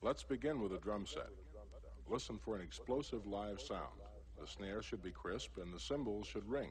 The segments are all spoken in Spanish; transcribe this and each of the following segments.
Let's begin with a drum set. Listen for an explosive live sound. The snare should be crisp and the cymbals should ring.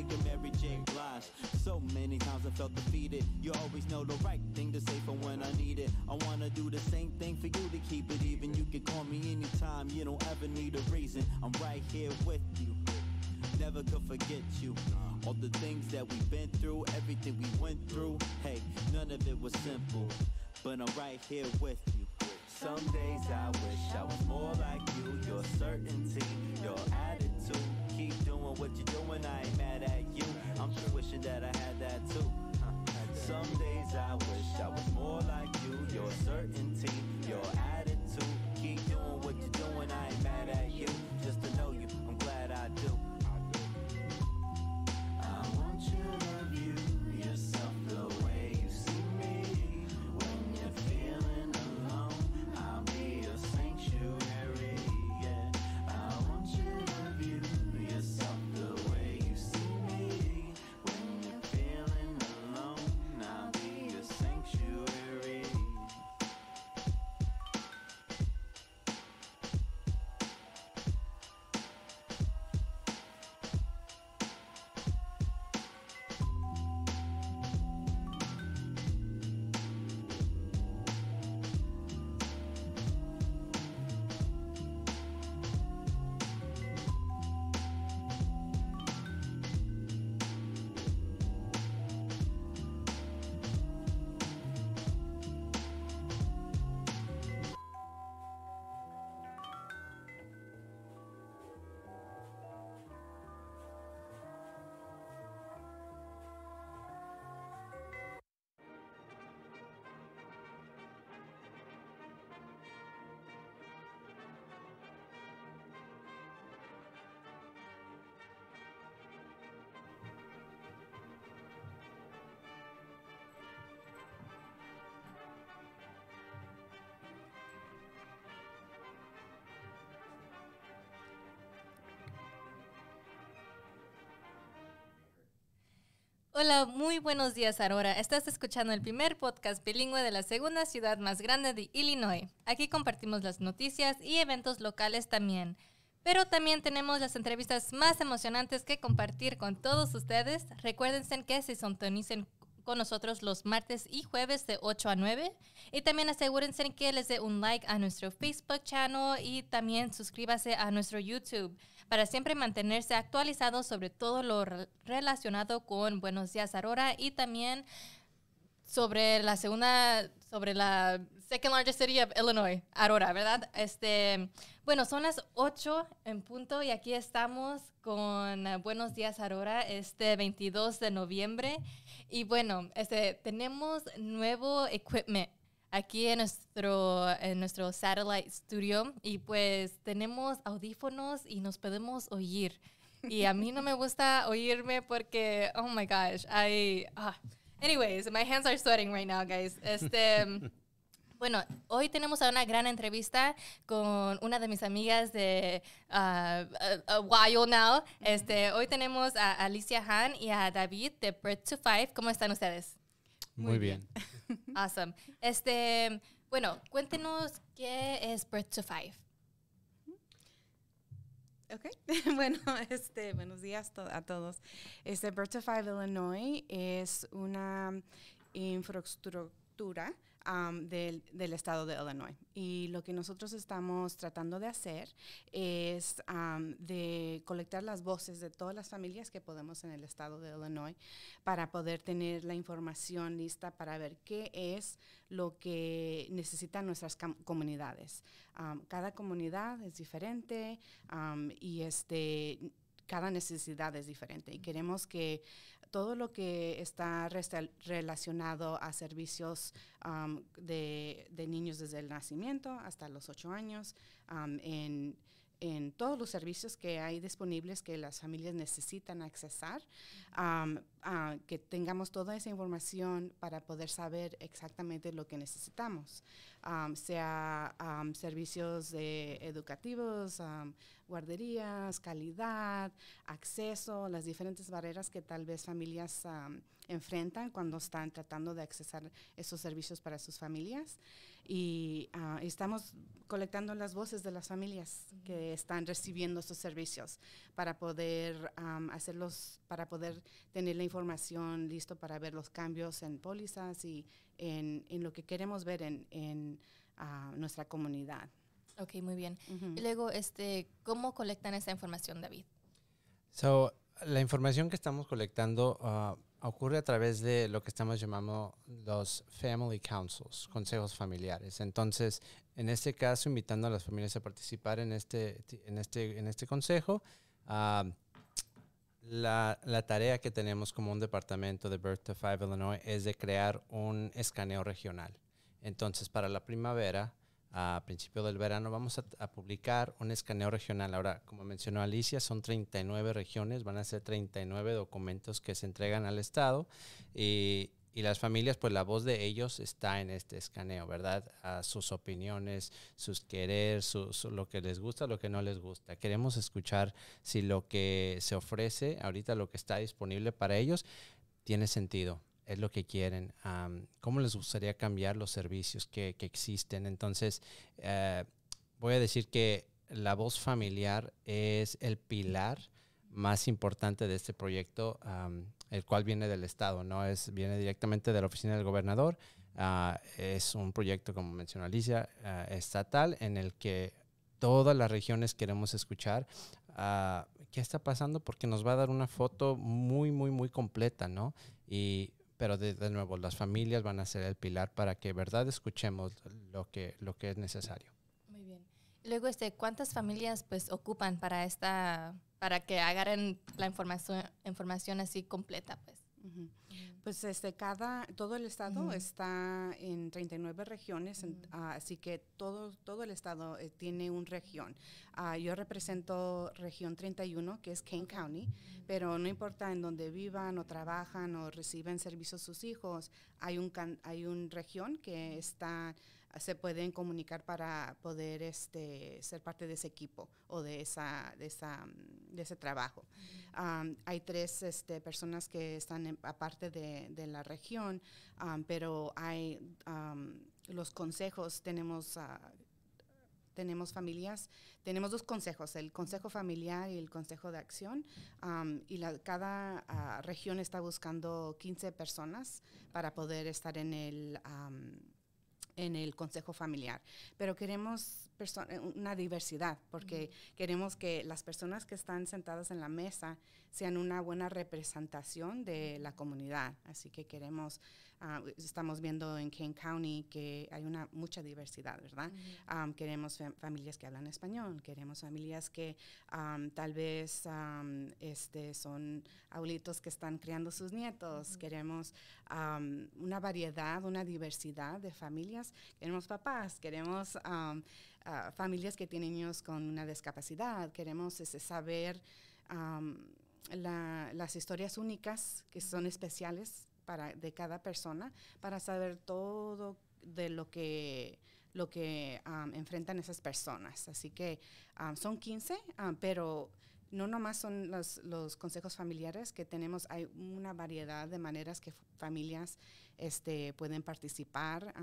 Think of Mary J. Blige. So many times I felt defeated. You always know the right thing to say for when I need it. I wanna do the same thing for you to keep it even. You can call me anytime, you don't ever need a reason. I'm right here with you. Never could forget you. All the things that we've been through, everything we went through. Hey, none of it was simple, but I'm right here with you. Some days I wish I was more like you. Your certainty, your attitude, keep doing doing what you're doing, I ain't mad at you. I'm just wishing that I had that too. Some days I wish I was more like you. Your certainty, your attitude. Keep doing what you're doing, I ain't mad at you. Hola, muy buenos días, Aurora. Estás escuchando el primer podcast bilingüe de la segunda ciudad más grande de Illinois. Aquí compartimos las noticias y eventos locales también. Pero también tenemos las entrevistas más emocionantes que compartir con todos ustedes. Recuérdense que se sintonicen con nosotros los martes y jueves de 8 a 9. Y también asegúrense que les dé un like a nuestro Facebook channel y también suscríbase a nuestro YouTube para siempre mantenerse actualizado sobre todo lo relacionado con Buenos Días Aurora y también sobre la segunda, sobre la second largest city of Illinois, Aurora, ¿verdad? Este, bueno, son las 8 en punto y aquí estamos con Buenos Días Aurora este 22 de noviembre. Y bueno, este, tenemos nuevo equipment aquí en nuestro, en nuestro satellite studio y pues tenemos audífonos y nos podemos oír. Y a mí no me gusta oírme porque, oh my gosh, I... Ah. Anyways, my hands are sweating right now, guys. Este... Bueno, hoy tenemos a una gran entrevista con una de mis amigas de uh, a, now. Este, hoy tenemos a Alicia Han y a David de Bread to Five. ¿Cómo están ustedes? Muy, bien. Awesome. Este, bueno, cuéntenos qué es Birth to Five. Okay. bueno, este, buenos días a todos. Este, Birth to Five Illinois es una infraestructura del, estado de Illinois. Y lo que nosotros estamos tratando de hacer es de colectar las voces de todas las familias que podemos en el estado de Illinois para poder tener la información lista para ver qué es lo que necesitan nuestras comunidades. cada comunidad es diferente y este cada necesidad es diferente y queremos que todo lo que está relacionado a servicios de, niños desde el nacimiento hasta los ocho años en en todos los servicios que hay disponibles que las familias necesitan accesar, que tengamos toda esa información para poder saber exactamente lo que necesitamos, sea servicios educativos, guarderías, calidad, acceso, las diferentes barreras que tal vez familias enfrentan cuando están tratando de accesar esos servicios para sus familias y ah, estamos colectando las voces de las familias que están recibiendo estos servicios para poder hacerlos, para poder tener la información listo para ver los cambios en pólizas y en, en lo que queremos ver en, ah, nuestra comunidad. Ok, muy bien. Y luego, este, ¿cómo colectan esa información, David? So, la información que estamos colectando ah, ocurre a través de lo que estamos llamando los Family Councils, consejos familiares. Entonces, en este caso, invitando a las familias a participar en este, en este, este consejo, ah, la, la, tarea que tenemos como un departamento de Birth to Five Illinois es de crear un escaneo regional. Entonces, para la primavera, a principio del verano, vamos a, publicar un escaneo regional. Ahora, como mencionó Alicia, son 39 regiones, van a ser 39 documentos que se entregan al Estado y, las familias, pues la voz de ellos está en este escaneo, ¿verdad? A sus opiniones, sus querer, lo que les gusta, lo que no les gusta. Queremos escuchar si lo que se ofrece ahorita, lo que está disponible para ellos, tiene sentido es lo que quieren, cómo les gustaría cambiar los servicios que, existen. Entonces, eh, voy a decir que la voz familiar es el pilar más importante de este proyecto, el cual viene del Estado, no es viene directamente de la oficina del gobernador. Ah, es un proyecto, como mencionó Alicia, ah, estatal en el que todas las regiones queremos escuchar ah, qué está pasando porque nos va a dar una foto muy, muy, muy completa, ¿no? Y pero de, nuevo, las familias van a ser el pilar para que, verdad, escuchemos lo que, lo que es necesario. Muy bien. Luego, este, ¿cuántas familias pues ocupan para esta, para que agarren la información, información así completa, pues? Pues este cada, todo el estado está en 39 regiones, así que todo, todo el estado eh, tiene una región. Ah, yo represento región 31, que es Kane County, pero no importa en donde vivan o trabajan o reciben servicios sus hijos, hay un, hay un región que está se pueden comunicar para poder este, ser parte de ese equipo o de, esa, de, esa, mm, de ese trabajo. hay tres este, personas que están aparte de, la región, pero hay los consejos, tenemos... Ah, tenemos familias, tenemos dos consejos, el consejo familiar y el consejo de acción, y la, cada ah, región está buscando 15 personas para poder estar en el, en el consejo familiar, pero queremos eh, una diversidad porque queremos que las personas que están sentadas en la mesa sean una buena representación de la comunidad. Así que queremos Ah, estamos viendo en Kane County que hay una mucha diversidad, ¿verdad? queremos familias que hablan español, queremos familias que tal vez este, son abuelitos que están criando sus nietos, queremos una variedad, una diversidad de familias, queremos papás, queremos ah, familias que tienen niños con una discapacidad, queremos ese saber. las historias únicas que son especiales para, de cada persona para saber todo de lo que, lo que enfrentan esas personas. Así que son 15, pero no nomás son los, los, consejos familiares que tenemos, hay una variedad de maneras que familias este, pueden participar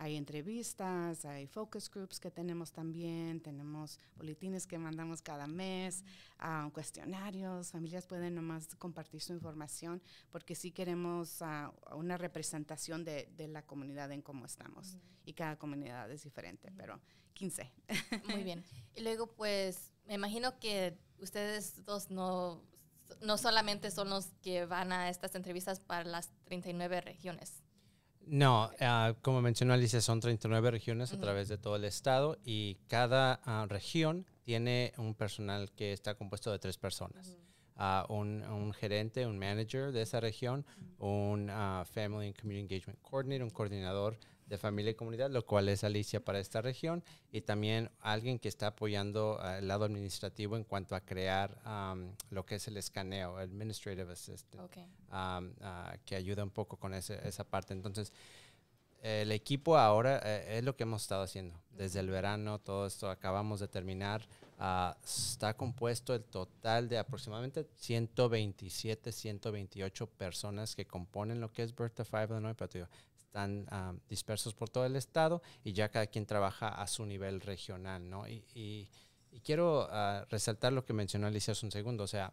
hay entrevistas, hay focus groups que tenemos también, tenemos boletines que mandamos cada mes, ah, cuestionarios, familias pueden nomás compartir su información porque sí queremos ah, una representación de, la comunidad en cómo estamos y cada comunidad es diferente, pero 15. Muy bien. Y luego pues me imagino que ustedes dos no, no solamente son los que van a estas entrevistas para las 39 regiones. No, ah, como mencionó Alicia, son 39 regiones a través de todo el estado y cada ah, región tiene un personal que está compuesto de tres personas. Ah, un, gerente, un manager de esa región, un Family and Community Engagement Coordinator, un coordinador de familia y comunidad, lo cual es Alicia para esta región, y también alguien que está apoyando el lado administrativo en cuanto a crear lo que es el escaneo, Administrative Assistant, ah, que ayuda un poco con esa parte. Entonces, el equipo ahora eh, es lo que hemos estado haciendo. Desde el verano, todo esto acabamos de terminar. Ah, está compuesto el total de aproximadamente 127, 128 personas que componen lo que es Bertha Illinois oh pero están dispersos por todo el estado y ya cada quien trabaja a su nivel regional, ¿no? Y, y, quiero ah, resaltar lo que mencionó Alicia hace un segundo, o sea,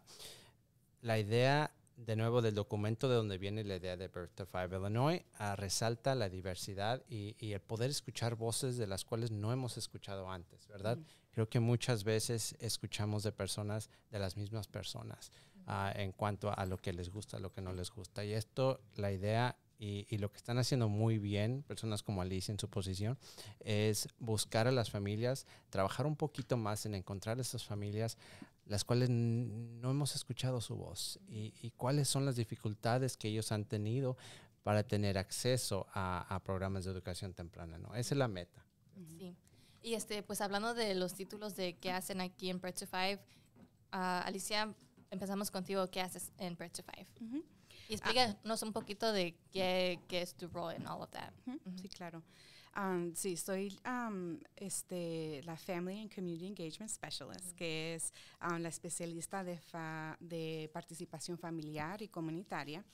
la idea de nuevo del documento de donde viene la idea de Birth to Five Illinois ah, resalta la diversidad y, y, el poder escuchar voces de las cuales no hemos escuchado antes, ¿verdad? Creo que muchas veces escuchamos de personas, de las mismas personas, ah, en cuanto a lo que les gusta, lo que no les gusta. Y esto, la idea y, lo que están haciendo muy bien personas como Alicia en su posición es buscar a las familias, trabajar un poquito más en encontrar a esas familias las cuales no hemos escuchado su voz y, cuáles son las dificultades que ellos han tenido para tener acceso a, programas de educación temprana. ¿no? Esa es la meta. Sí. Y este, pues hablando de los títulos de qué hacen aquí en Birth to Five, ah, Alicia, empezamos contigo. ¿Qué haces en Birth to Five? Y ah. explícanos un poquito de qué, es tu rol all of that. Sí, claro. Um, sí, soy um, este, la Family and Community Engagement Specialist, que es um, la especialista de, de participación familiar y comunitaria.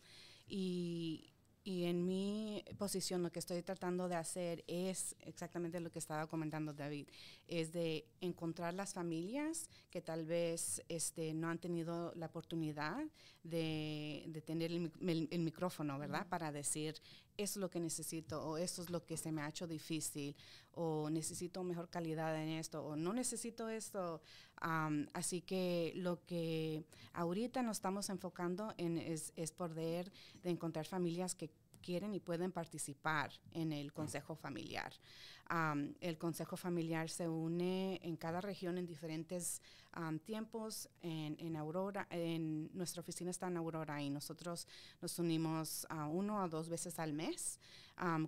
Y y en mi posición lo que estoy tratando de hacer es exactamente lo que estaba comentando David, es de encontrar las familias que tal vez este, no han tenido la oportunidad de, tener el, el, micrófono, ¿verdad? Para decir eso es lo que necesito o eso es lo que se me ha hecho difícil o necesito mejor calidad en esto o no necesito esto. así que lo que ahorita nos estamos enfocando en es, es poder de encontrar familias que quieren y pueden participar en el consejo familiar. el consejo familiar se une en cada región en diferentes tiempos. En, Aurora, en nuestra oficina está en Aurora y nosotros nos unimos a uno o dos veces al mes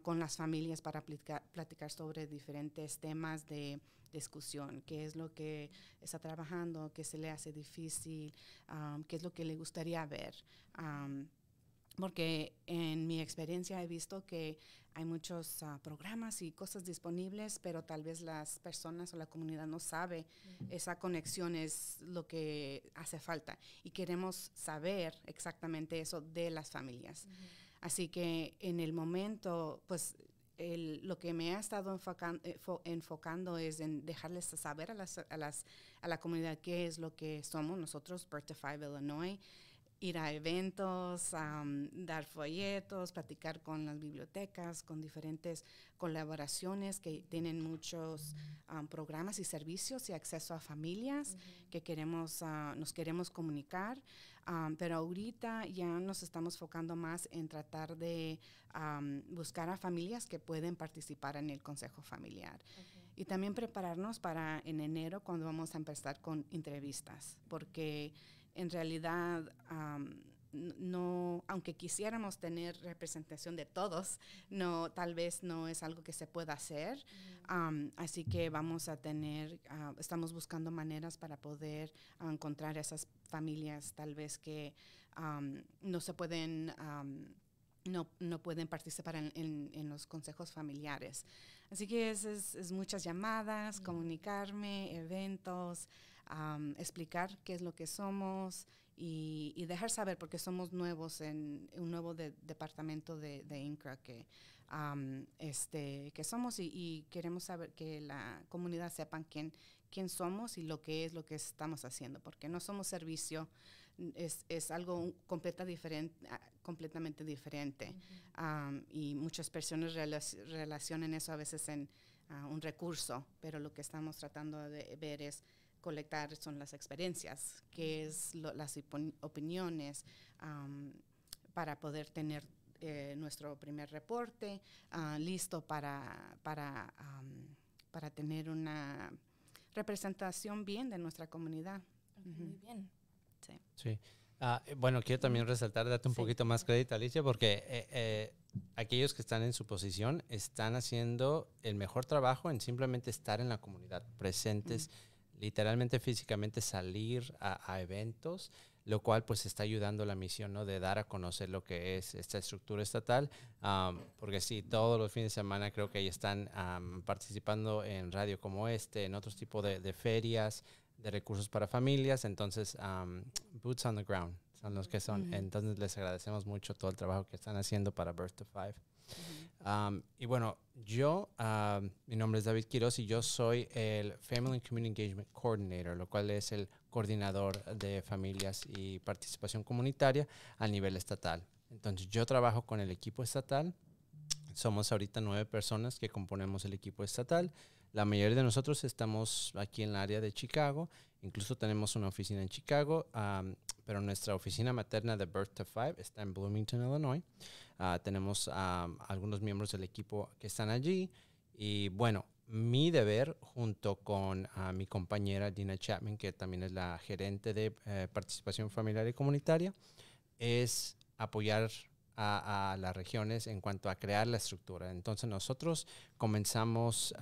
con las familias para platicar, sobre diferentes temas de discusión, qué es lo que está trabajando, qué se le hace difícil, qué es lo que le gustaría ver porque en mi experiencia he visto que hay muchos ah, programas y cosas disponibles, pero tal vez las personas o la comunidad no sabe esa conexión es lo que hace falta y queremos saber exactamente eso de las familias. Así que en el momento, pues lo que me ha estado eh, enfocando es en dejarles saber a, a la comunidad qué es lo que somos nosotros, Birth to Five Illinois, ir a eventos, dar folletos, platicar con las bibliotecas, con diferentes colaboraciones que tienen muchos programas y servicios y acceso a familias que queremos, ah, nos queremos comunicar. pero ahorita ya nos estamos enfocando más en tratar de buscar a familias que pueden participar en el consejo familiar. Y también prepararnos para en enero cuando vamos a empezar con entrevistas, porque en realidad no, aunque quisiéramos tener representación de todos, no, tal vez no es algo que se pueda hacer. así que vamos a tener, ah, estamos buscando maneras para poder ah, encontrar esas familias tal vez que no se pueden, no, no, pueden participar en, los consejos familiares. Así que es, es, es muchas llamadas, comunicarme, eventos explicar qué es lo que somos y, dejar saber, porque somos nuevos en un nuevo departamento de, INCRA que, este, que somos y, queremos saber que la comunidad sepan quién, quién somos y lo que es lo que estamos haciendo, porque no somos servicio, es, es algo ah, completamente diferente. y muchas personas relacionan eso a veces en ah, un recurso, pero lo que estamos tratando de ver es colectar son las experiencias, que es las opiniones para poder tener eh, nuestro primer reporte ah, listo para, para, para tener una representación bien de nuestra comunidad. Muy bien. Ah, eh, bueno, quiero también resaltar, date un poquito más crédito, Alicia, porque eh, aquellos que están en su posición están haciendo el mejor trabajo en simplemente estar en la comunidad, presentes literalmente físicamente salir a, eventos, lo cual pues está ayudando la misión ¿no? de dar a conocer lo que es esta estructura estatal, porque sí, todos los fines de semana creo que ahí están participando en radio como este, en otros tipo de, ferias, de recursos para familias, entonces Boots on the Ground son los que son, entonces les agradecemos mucho todo el trabajo que están haciendo para Birth to Five y bueno, yo, mi nombre es David Quiroz y yo soy el Family and Community Engagement Coordinator, lo cual es el coordinador de familias y participación comunitaria a nivel estatal. Entonces yo trabajo con el equipo estatal. Somos ahorita nueve personas que componemos el equipo estatal la mayoría de nosotros estamos aquí en el área de Chicago, incluso tenemos una oficina en Chicago, pero nuestra oficina materna de Birth to Five está en Bloomington, Illinois. Ah, tenemos algunos miembros del equipo que están allí y bueno, mi deber junto con ah, mi compañera Dina Chapman, que también es la gerente de eh, participación familiar y comunitaria, es apoyar a, las regiones en cuanto a crear la estructura. Entonces nosotros comenzamos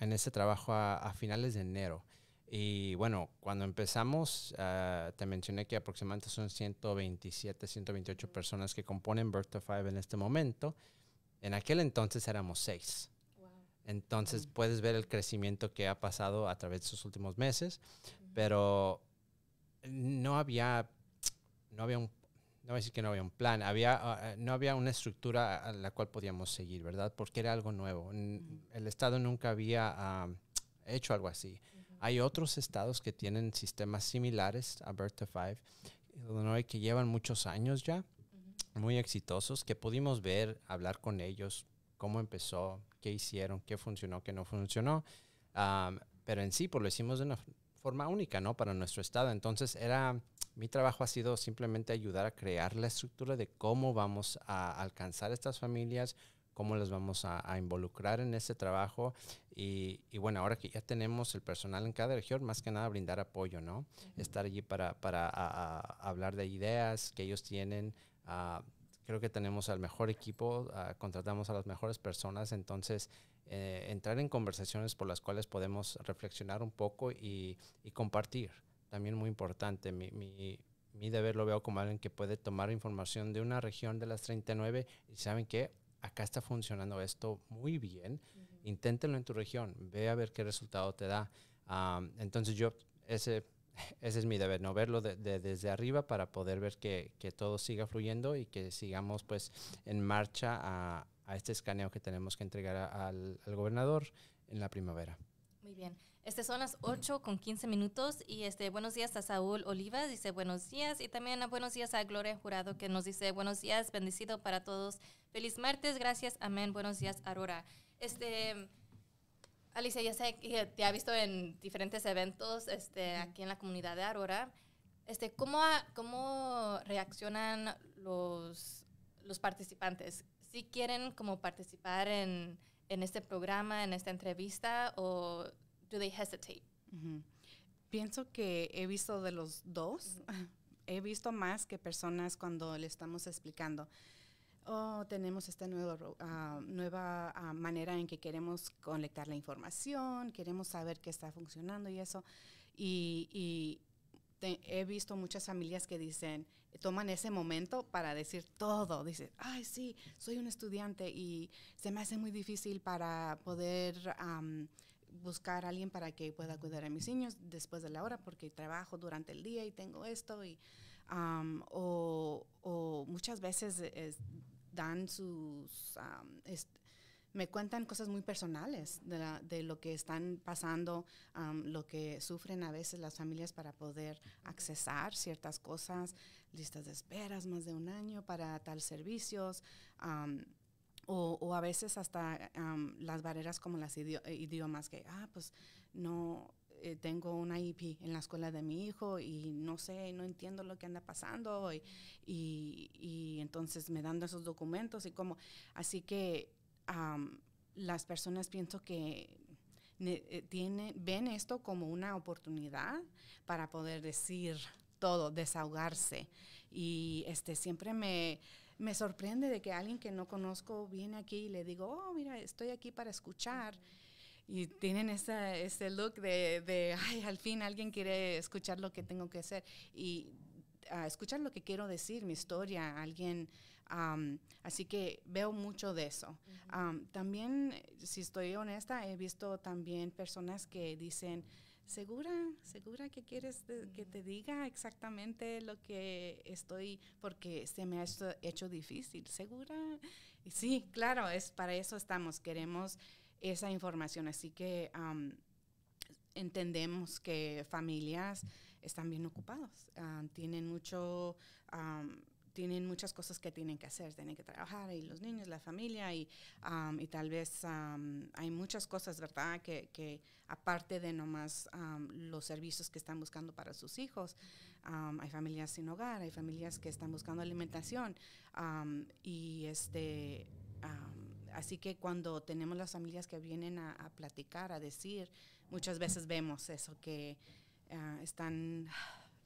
en este trabajo a, finales de enero. Y bueno, cuando empezamos, ah, te mencioné que aproximadamente son 127, 128 personas que componen Birth to Five en este momento. En aquel entonces éramos seis. Entonces puedes ver el crecimiento que ha pasado a través de esos últimos meses, pero no había, no había un no voy a decir que no había un plan, había, ah, ah, no había una estructura a la cual podíamos seguir, ¿verdad? Porque era algo nuevo. El Estado nunca había hecho algo así. Hay otros estados que tienen sistemas similares, a Alberta 5, Illinois, que llevan muchos años ya, muy exitosos, que pudimos ver, hablar con ellos, cómo empezó, qué hicieron, qué funcionó, qué no funcionó. pero en sí, pues lo hicimos de una forma única, ¿no? Para nuestro estado. Entonces era, mi trabajo ha sido simplemente ayudar a crear la estructura de cómo vamos a alcanzar estas familias, cómo las vamos a, involucrar en ese trabajo. Y, bueno, ahora que ya tenemos el personal en cada región, más que nada brindar apoyo, ¿no? Estar allí para, hablar de ideas que ellos tienen. Ah, creo que tenemos al mejor equipo, ah, contratamos a las mejores personas, entonces eh, entrar en conversaciones por las cuales podemos reflexionar un poco y, compartir. También muy importante, mi, deber lo veo como alguien que puede tomar información de una región de las 39 y saben que acá está funcionando esto muy bien, inténtenlo en tu región, ve a ver qué resultado te da. Ah, entonces yo, ese, ese es mi deber, no verlo desde arriba para poder ver que, que, todo siga fluyendo y que sigamos pues en marcha a, ah, a este escaneo que tenemos que entregar al, al gobernador en la primavera. Muy bien. Este son las 8 con 15 minutos y este buenos días a Saúl Olivas, dice buenos días y también buenos días a Gloria Jurado que nos dice buenos días, bendecido para todos. Feliz martes, gracias, amén, buenos días Aurora. Este Alicia, ya sé que te ha visto en diferentes eventos este, aquí en la comunidad de Aurora. Este, ¿cómo, ¿Cómo reaccionan los, los participantes? si quieren como participar en, en este programa, en esta entrevista, o do they hesitate? Pienso que he visto de los dos. He visto más que personas cuando le estamos explicando, oh, tenemos esta ah, nueva, nueva ah, manera en que queremos conectar la información, queremos saber qué está funcionando y eso. y he visto muchas familias que dicen, toman ese momento para decir todo. Dicen, ay, sí, soy un estudiante y se me hace muy difícil para poder buscar a alguien para que pueda cuidar a mis niños después de la hora porque trabajo durante el día y tengo esto. o, muchas veces dan sus me cuentan cosas muy personales de, lo que están pasando, lo que sufren a veces las familias para poder accesar ciertas cosas, listas de esperas más de un año para tal servicios. o, a veces hasta las barreras como las eh, idiomas que, ah, pues no, eh, tengo una IP en la escuela de mi hijo y no sé, no entiendo lo que anda pasando y, entonces me dan esos documentos y como, así que las personas pienso que eh, tiene ven esto como una oportunidad para poder decir todo, desahogarse. Y este, siempre me, sorprende de que alguien que no conozco viene aquí y le digo, oh, mira, estoy aquí para escuchar. Y tienen ese look de, ay, al fin alguien quiere escuchar lo que tengo que hacer. Y ah, escuchar lo que quiero decir, mi historia, alguien así que veo mucho de eso. también, si estoy honesta, he visto también personas que dicen, ¿segura? ¿Segura que quieres que te diga exactamente lo que estoy? Porque se me ha hecho, difícil, ¿segura? sí, claro, es para eso estamos, queremos esa información. Así que entendemos que familias están bien ocupados, tienen mucho tienen muchas cosas que tienen que hacer, tienen que trabajar y los niños, la familia y, y tal vez hay muchas cosas, ¿verdad? Que, aparte de nomás los servicios que están buscando para sus hijos, hay familias sin hogar, hay familias que están buscando alimentación y este... Así que cuando tenemos las familias que vienen a, platicar, a decir, muchas veces vemos eso, que ah, están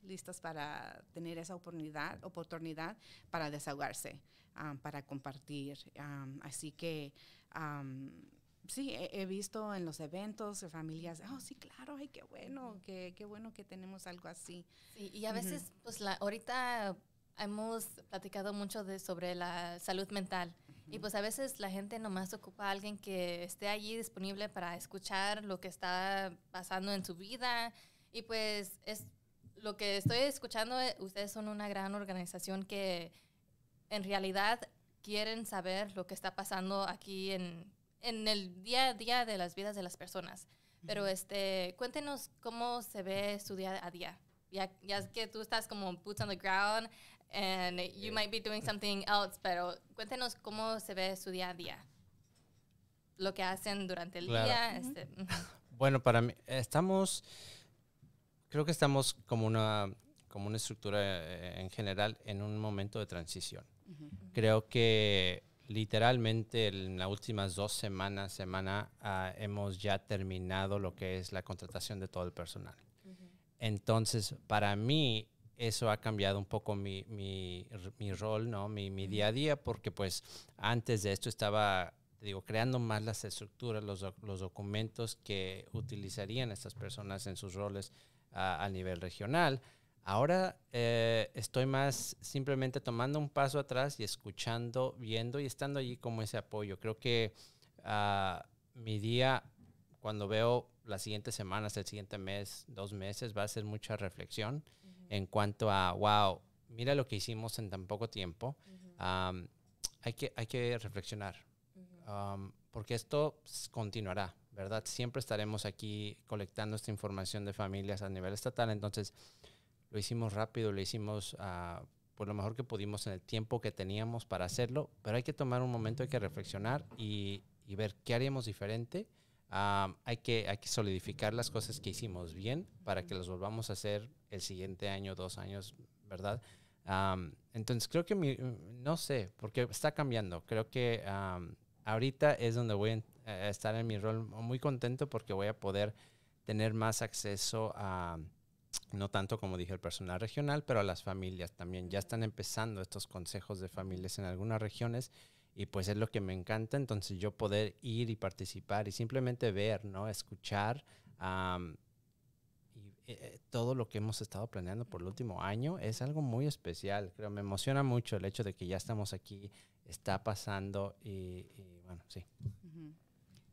listas para tener esa oportunidad, oportunidad para desahogarse, para compartir. así que sí, he, visto en los eventos familias, oh, sí, claro, ay, qué bueno, qué, qué bueno que tenemos algo así. y a veces, pues la, ahorita hemos platicado mucho de, sobre la salud mental. Y pues a veces la gente nomás ocupa a alguien que esté allí disponible para escuchar lo que está pasando en su vida. Y pues es lo que estoy escuchando, eh, ustedes son una gran organización que en realidad quieren saber lo que está pasando aquí en, en el día a día de las vidas de las personas. Pero este, cuéntenos cómo se ve su día a día. Ya, es que tú estás como boots on the ground and you eh. might be doing something else, pero cuéntenos cómo se ve su día a día. Lo que hacen durante el día. Este, bueno, para mí, estamos creo que estamos como una, como una estructura eh, en general en un momento de transición. Creo que literalmente en las últimas dos semanas, semana, ah, hemos ya terminado lo que es la contratación de todo el personal. Entonces, para mí, eso ha cambiado un poco mi, rol, ¿no? Mi, día a día, porque pues antes de esto estaba, digo, creando más las estructuras, los, los documentos que utilizarían estas personas en sus roles a, nivel regional. Ahora eh, estoy más simplemente tomando un paso atrás y escuchando, viendo y estando allí como ese apoyo. Creo que ah, mi día, cuando veo las siguientes semanas, el siguiente mes, dos meses, va a ser mucha reflexión en cuanto a, wow, mira lo que hicimos en tan poco tiempo. hay, que, hay que reflexionar, porque esto continuará. ¿verdad? Siempre estaremos aquí colectando esta información de familias a nivel estatal. Entonces, lo hicimos rápido, lo hicimos ah, por lo mejor que pudimos en el tiempo que teníamos para hacerlo, pero hay que tomar un momento, hay que reflexionar y, ver qué haríamos diferente. Ah, hay, que, solidificar las cosas que hicimos bien para que las volvamos a hacer el siguiente año, dos años, ¿verdad? Ah, entonces creo que no sé, porque está cambiando. Creo que ahorita es donde voy a eh, estar en mi rol muy contento porque voy a poder tener más acceso a, no tanto como dije el personal regional, pero a las familias también. Ya están empezando estos consejos de familias en algunas regiones y pues es lo que me encanta. Entonces yo poder ir y participar y simplemente ver, ¿no? Escuchar. Eh, eh, todo lo que hemos estado planeando por el último año es algo muy especial. Creo me emociona mucho el hecho de que ya estamos aquí, está pasando y bueno, sí.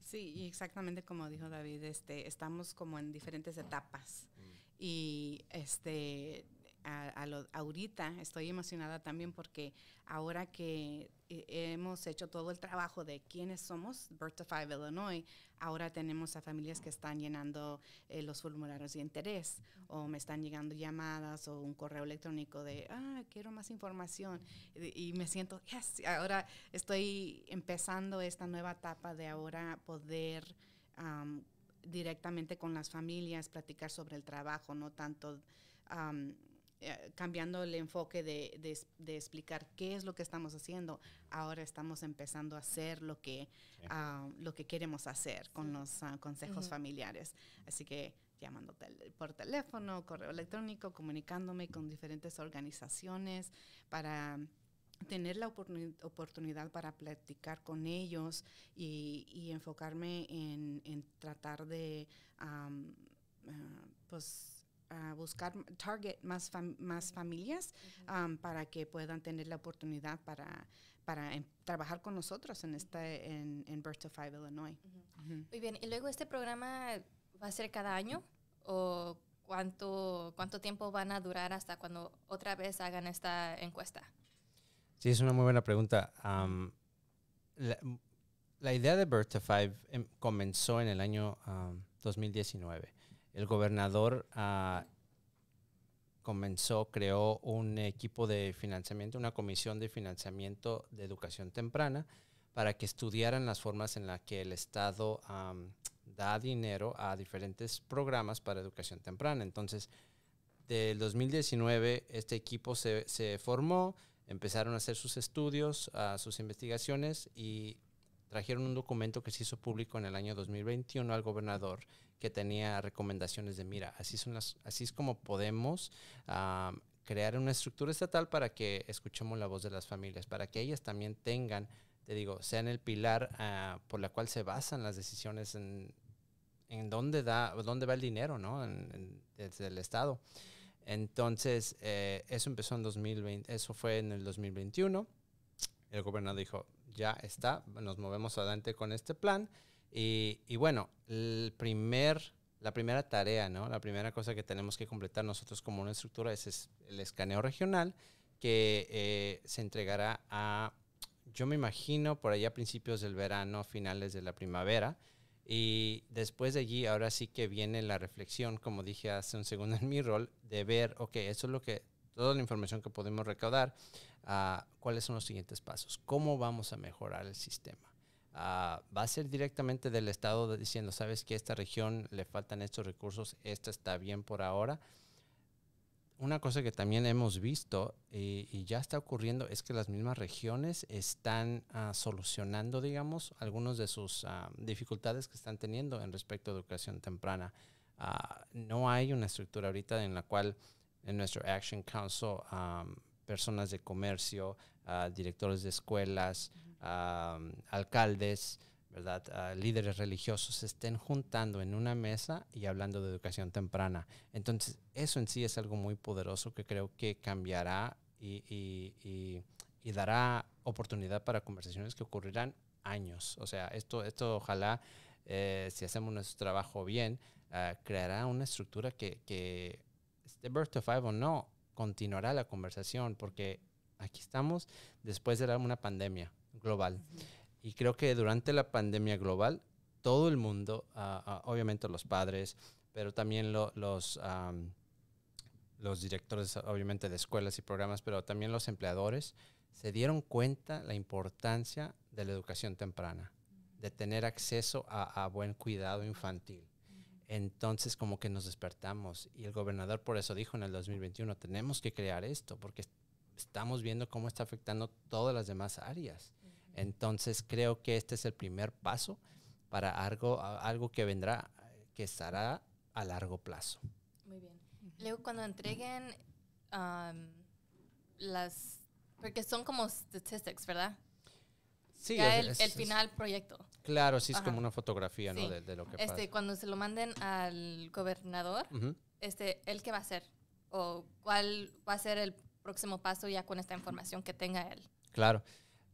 Sí, exactamente como dijo David, este, estamos como en diferentes etapas mm. y este, a, ahorita estoy emocionada también porque ahora que eh, hemos hecho todo el trabajo de quiénes somos, Five Illinois, ahora tenemos a familias que están llenando eh, los formularios de interés o me están llegando llamadas o un correo electrónico de, ah, quiero más información y, me siento, yes, ahora estoy empezando esta nueva etapa de ahora poder directamente con las familias platicar sobre el trabajo, no tanto... Eh, cambiando el enfoque de, de, explicar qué es lo que estamos haciendo, ahora estamos empezando a hacer lo que, ah, lo que queremos hacer con los ah, consejos familiares. Así que llamando por teléfono, correo electrónico, comunicándome con diferentes organizaciones para tener la oportunidad para platicar con ellos y, enfocarme en, en, tratar de eh, pues buscar target más, más familias para que puedan tener la oportunidad para, para em, trabajar con nosotros en, este, en, en Birth to Five, Illinois. Muy bien, y luego este programa va a ser cada año o cuánto, cuánto tiempo van a durar hasta cuando otra vez hagan esta encuesta? Sí, es una muy buena pregunta. la, idea de Birth to Five em, comenzó en el año 2019 el gobernador ah, comenzó, creó un equipo de financiamiento, una comisión de financiamiento de educación temprana para que estudiaran las formas en las que el Estado da dinero a diferentes programas para educación temprana. Entonces, del 2019, este equipo se, formó, empezaron a hacer sus estudios, ah, sus investigaciones y trajeron un documento que se hizo público en el año 2021 al gobernador que tenía recomendaciones de, mira, así, son las, así es como podemos ah, crear una estructura estatal para que escuchemos la voz de las familias, para que ellas también tengan, te digo, sean el pilar ah, por la cual se basan las decisiones en, en dónde, da, dónde va el dinero, ¿no? desde el Estado. Entonces, eh, eso empezó en 2020, eso fue en el 2021. El gobernador dijo, ya está, nos movemos adelante con este plan. Y, bueno, el primer, la primera tarea, ¿no? La primera cosa que tenemos que completar nosotros como una estructura es, el escaneo regional que eh, se entregará a, yo me imagino, por allá a principios del verano, finales de la primavera. Y después de allí, ahora sí que viene la reflexión, como dije hace un segundo en mi rol, de ver, ok, eso es lo que, toda la información que podemos recaudar, ah, cuáles son los siguientes pasos, cómo vamos a mejorar el sistema. Ah, va a ser directamente del Estado diciendo, sabes que a esta región le faltan estos recursos, esta está bien por ahora. Una cosa que también hemos visto eh, y, ya está ocurriendo es que las mismas regiones están ah, solucionando, digamos, algunas de sus ah, dificultades que están teniendo en respecto a educación temprana. no hay una estructura ahorita en la cual en nuestro Action Council personas de comercio, directores de escuelas, alcaldes, ¿verdad? Ah, líderes religiosos se estén juntando en una mesa y hablando de educación temprana. Entonces, eso en sí es algo muy poderoso que creo que cambiará y, dará oportunidad para conversaciones que ocurrirán años. O sea, esto, esto ojalá, eh, si hacemos nuestro trabajo bien, ah, creará una estructura que, que esté Birth to Five o no, continuará la conversación, porque aquí estamos después de una pandemia global. Y creo que durante la pandemia global, todo el mundo, ah, ah, obviamente los padres, pero también los, los directores, obviamente, de escuelas y programas, pero también los empleadores, se dieron cuenta la importancia de la educación temprana, de tener acceso a, a buen cuidado infantil. Entonces como que nos despertamos y el gobernador por eso dijo en el 2021, tenemos que crear esto porque estamos viendo cómo está afectando todas las demás áreas. Entonces creo que este es el primer paso para algo, algo que vendrá, que estará a largo plazo. Muy bien. Luego cuando entreguen las, porque son como statistics, ¿verdad? Sí, el, final proyecto. Claro, sí, es como una fotografía ¿no? de, lo que este, pasa. Cuando se lo manden al gobernador, este, ¿él qué va a hacer? ¿O cuál va a ser el próximo paso ya con esta información que tenga él? Claro.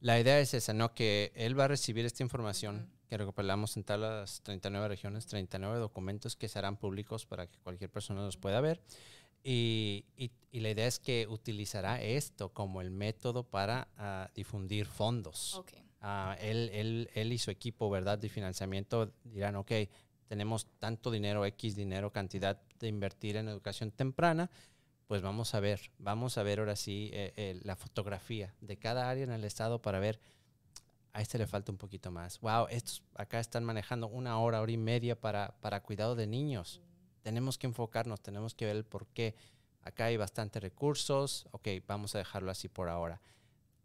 La idea es esa, ¿no? Que él va a recibir esta información que recopilamos en todas las 39 regiones, 39 documentos que serán públicos para que cualquier persona los pueda ver. Y, la idea es que utilizará esto como el método para ah, difundir fondos. Ah, él, él, él y su equipo, ¿verdad? De financiamiento dirán, ok, tenemos tanto dinero, X dinero, cantidad de invertir en educación temprana pues vamos a ver, vamos a ver ahora sí eh, eh, la fotografía de cada área en el estado para ver, a este le falta un poquito más. Wow, estos acá están manejando una hora, hora y media para, para cuidado de niños. Tenemos que enfocarnos, tenemos que ver el por qué. Acá hay bastantes recursos, ok, vamos a dejarlo así por ahora.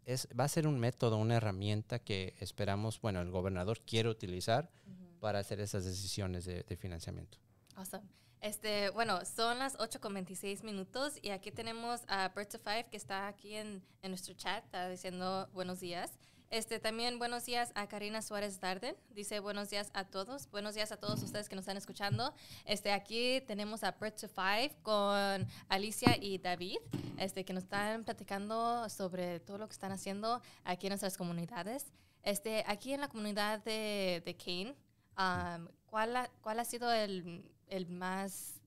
Es, va a ser un método, una herramienta que esperamos, bueno, el gobernador quiere utilizar para hacer esas decisiones de, de financiamiento. Awesome. Este, bueno, son las 8 con 26 minutos y aquí tenemos a Bird to Five que está aquí en, nuestro chat, ah, diciendo buenos días. Este, también buenos días a Karina Suárez Darden, dice buenos días a todos, buenos días a todos ustedes que nos están escuchando. Este, aquí tenemos a Bird to Five con Alicia y David, este, que nos están platicando sobre todo lo que están haciendo aquí en nuestras comunidades. Este, aquí en la comunidad de, de Kane, um, ¿cuál, ¿cuál ha sido el el más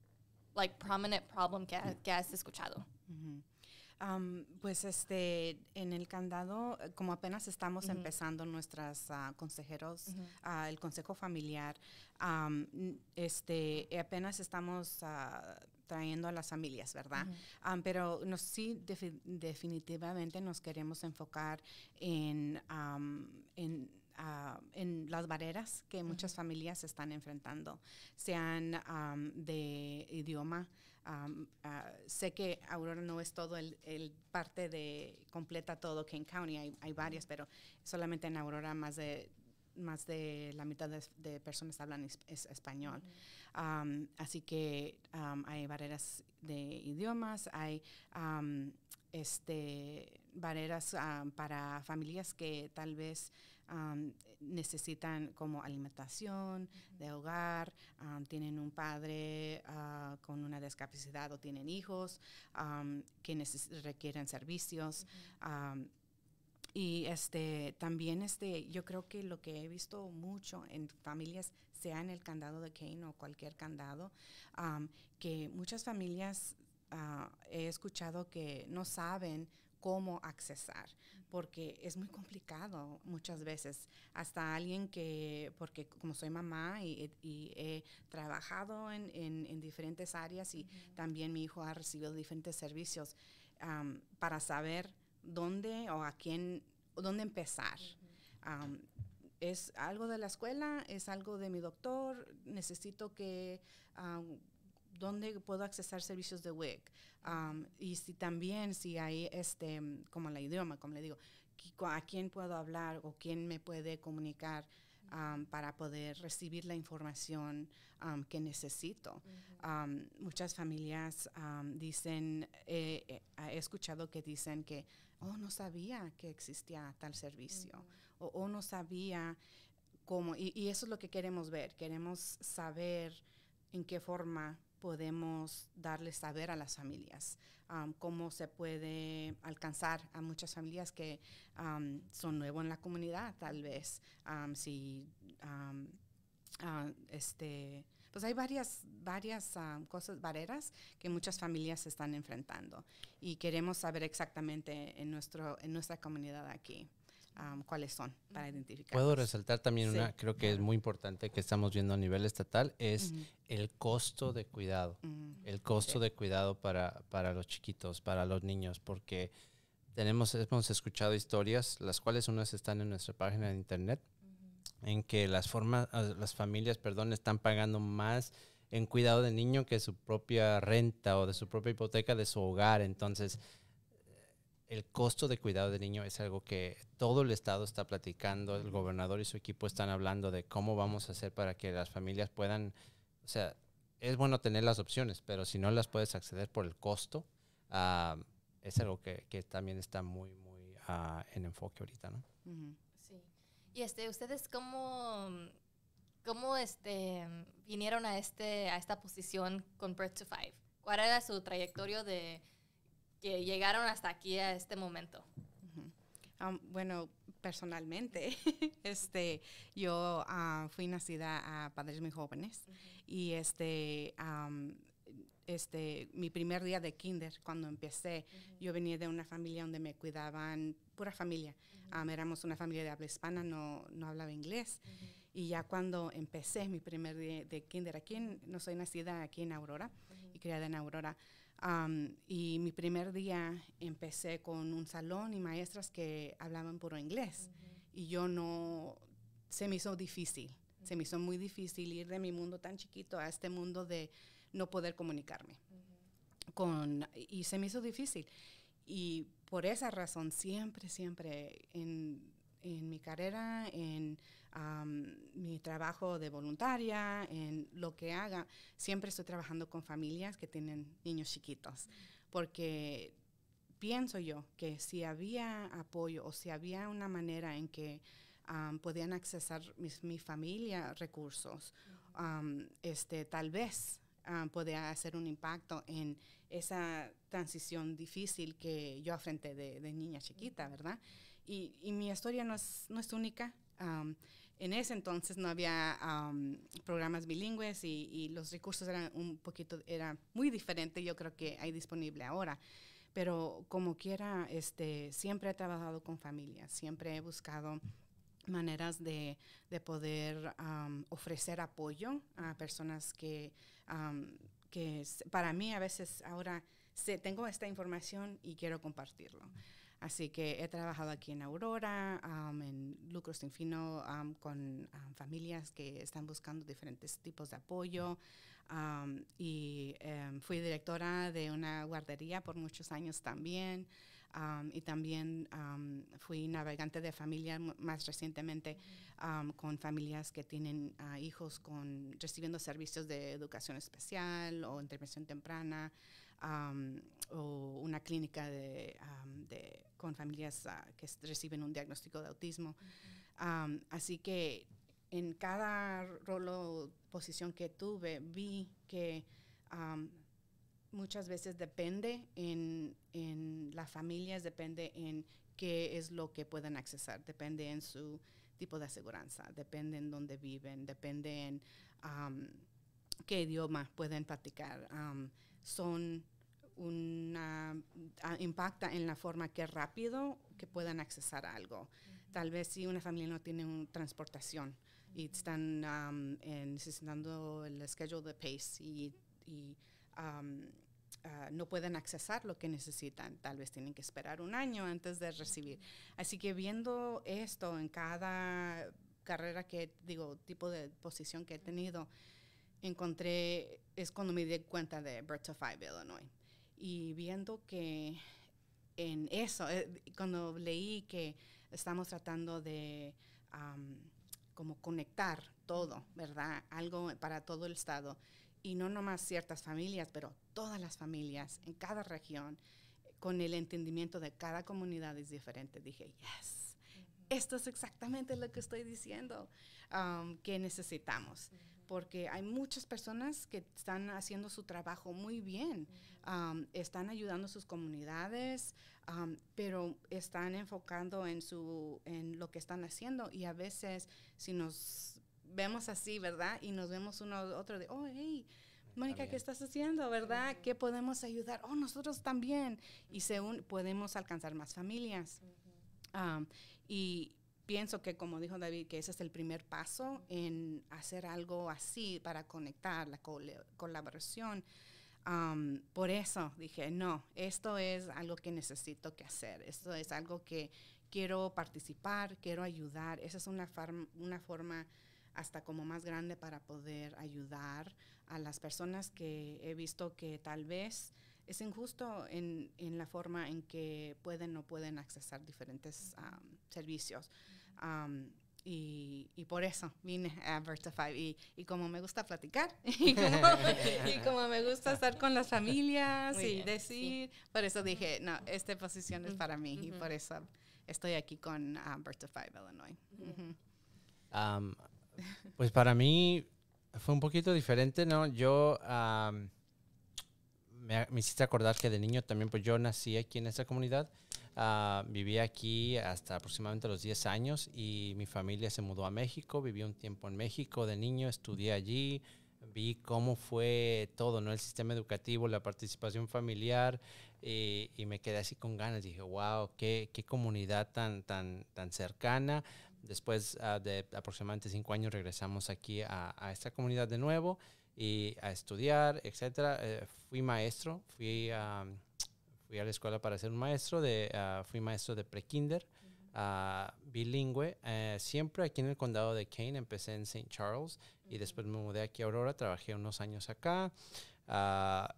like prominent problem que, mm. has escuchado? pues este, en el candado, como apenas estamos empezando nuestras ah, consejeros, ah, el consejo familiar, este, apenas estamos ah, trayendo a las familias, ¿verdad? pero nos, sí, definitivamente nos queremos enfocar en, en Ah, en las barreras que muchas familias están enfrentando, sean de idioma. Ah, sé que Aurora no es todo el, parte de completa todo King County, hay, hay varias, pero solamente en Aurora más de más de la mitad de, personas hablan español. así que hay barreras de idiomas, hay este, barreras para familias que tal vez necesitan como alimentación, de hogar, tienen un padre ah, con una discapacidad o tienen hijos que requieren servicios. y este también este yo creo que lo que he visto mucho en familias sea en el candado de Kane o cualquier candado que muchas familias ah, he escuchado que no saben cómo accesar porque es muy complicado muchas veces. Hasta alguien que, porque como soy mamá y, eh, he trabajado en, diferentes áreas y también mi hijo ha recibido diferentes servicios, para saber dónde o a quién, dónde empezar. es algo de la escuela, es algo de mi doctor, necesito que dónde puedo accesar servicios de WIC. E um, y si también, si hay, este, como el idioma, como le digo, a quién puedo hablar o quién me puede comunicar um, para poder recibir la información um, que necesito. muchas familias dicen, eh, eh, he escuchado que dicen que, oh, no sabía que existía tal servicio, o oh, no sabía cómo, y, y eso es lo que queremos ver, queremos saber en qué forma podemos darle saber a las familias, cómo se puede alcanzar a muchas familias que son nuevos en la comunidad, tal vez, si, ah, este, pues hay varias, varias cosas, barreras que muchas familias están enfrentando y queremos saber exactamente en, nuestro, en nuestra comunidad aquí cuáles son para identificar. Puedo resaltar también una, creo que es muy importante que estamos viendo a nivel estatal, es el costo de cuidado, el costo de cuidado para, para los chiquitos, para los niños, porque tenemos, hemos escuchado historias, las cuales unas están en nuestra página de internet, en que las, formas, ah, las familias perdón, están pagando más en cuidado de niño que su propia renta o de su propia hipoteca de su hogar. Entonces, el costo de cuidado del niño es algo que todo el Estado está platicando, el gobernador y su equipo están hablando de cómo vamos a hacer para que las familias puedan, o sea, es bueno tener las opciones, pero si no las puedes acceder por el costo, ah, es algo que, también está muy, muy ah, en enfoque ahorita, ¿no? Sí. Y este, ¿ustedes cómo, cómo este, vinieron a, este, a esta posición con Birth to Five? ¿Cuál era su trayectoria de que llegaron hasta aquí a este momento? bueno, personalmente, este, yo ah, fui nacida a padres muy jóvenes y este, este, mi primer día de kinder, cuando empecé, yo venía de una familia donde me cuidaban, pura familia. éramos una familia de habla hispana, no, no hablaba inglés. Y ya cuando empecé mi primer día de kinder aquí, no soy nacida aquí en Aurora y criada en Aurora, y mi primer día empecé con un salón y maestras que hablaban puro inglés. Y yo no, se me hizo difícil, se me hizo muy difícil ir de mi mundo tan chiquito a este mundo de no poder comunicarme. con, y se me hizo difícil. Y por esa razón, siempre, siempre en, en mi carrera, en mi trabajo de voluntaria, en lo que haga, siempre estoy trabajando con familias que tienen niños chiquitos, porque pienso yo que si había apoyo o si había una manera en que podían accesar mis, mi familia recursos, este, tal vez um, podía hacer un impacto en esa transición difícil que yo afrenté de, de, niña chiquita, ¿verdad? Y, y, mi historia no es, no es única en ese entonces no había programas bilingües y, los recursos eran un poquito, era muy diferente, yo creo que hay disponible ahora. Pero como quiera, este, siempre he trabajado con familias, siempre he buscado maneras de, poder ofrecer apoyo a personas que, que para mí a veces ahora tengo esta información y quiero compartirlo. Así que he trabajado aquí en Aurora, en Lucro Sin Fino, con familias que están buscando diferentes tipos de apoyo. y em, fui directora de una guardería por muchos años también. y también fui navegante de familia más recientemente con familias que tienen ah, hijos con, recibiendo servicios de educación especial o intervención temprana o una clínica de, con familias ah, que reciben un diagnóstico de autismo. así que en cada rolo, posición que tuve, vi que muchas veces depende en, en las familias, depende en qué es lo que pueden accesar, depende en su tipo de aseguranza, depende en dónde viven, depende en qué idioma pueden practicar. son un ah, impacta en la forma que rápido que puedan accesar a algo. Tal vez si una familia no tiene un, transportación y están necesitando el schedule de pace y, ah, no pueden accesar lo que necesitan. Tal vez tienen que esperar un año antes de recibir. Así que viendo esto en cada carrera que, digo, tipo de posición que he tenido, encontré, es cuando me di cuenta de Birth to Five Illinois y viendo que en eso, eh, cuando leí que estamos tratando de como conectar todo, ¿verdad? Algo para todo el estado y no nomás ciertas familias, pero todas las familias en cada región, con el entendimiento de cada comunidad es diferente. Dije, yes, esto es exactamente lo que estoy diciendo que necesitamos, porque hay muchas personas que están haciendo su trabajo muy bien, están ayudando a sus comunidades, pero están enfocando en, su, en lo que están haciendo y a veces si nos vemos así, ¿verdad? Y nos vemos uno otro de, oh, hey, Mónica, ¿qué estás haciendo, verdad? ¿Qué podemos ayudar? Oh, nosotros también. Y según podemos alcanzar más familias. y pienso que, como dijo David, que ese es el primer paso en hacer algo así para conectar la colaboración Um, por eso dije, no, esto es algo que necesito que hacer, esto es algo que quiero participar, quiero ayudar, esa es una, una forma hasta como más grande para poder ayudar a las personas que he visto que tal vez es injusto en, en la forma en que pueden o no pueden accesar diferentes servicios. Y, y, por eso vine a Vertify. Y, y como me gusta platicar y como, me gusta estar con las familias y decir, por eso dije, no, esta posición es para mí y por eso estoy aquí con to ah, Five Illinois. pues para mí fue un poquito diferente, ¿no? Yo me, me, hiciste acordar que de niño también, pues yo nací aquí en esa comunidad Ah, viví aquí hasta aproximadamente los 10 años y mi familia se mudó a México, viví un tiempo en México de niño, estudié allí, vi cómo fue todo, ¿no? El sistema educativo, la participación familiar eh, y, me quedé así con ganas. Dije, wow, qué, qué comunidad tan, tan, tan cercana. Después ah, de aproximadamente 5 años regresamos aquí a, esta comunidad de nuevo y a estudiar, etcétera. Eh, fui maestro, fui... a ah, fui a la escuela para ser un maestro, de, ah, fui maestro de prekinder, ah, bilingüe, eh, siempre aquí en el condado de Kane, empecé en St. Charles y después me mudé aquí a Aurora, trabajé unos años acá, ah,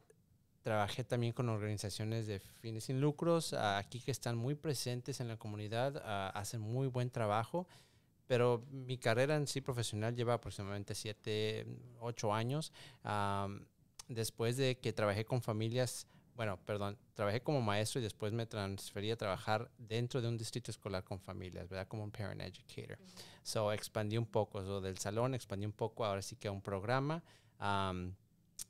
trabajé también con organizaciones de fines sin lucros, aquí que están muy presentes en la comunidad, hacen muy buen trabajo. Pero mi carrera en sí profesional lleva aproximadamente siete, ocho años. después de que trabajé con familias bueno, perdón, trabajé como maestro y después me transferí a trabajar dentro de un distrito escolar con familias, ¿verdad? Como un parent educator. Uh So expandí un poco, so, del salón expandí un poco, ahora sí que a un programa.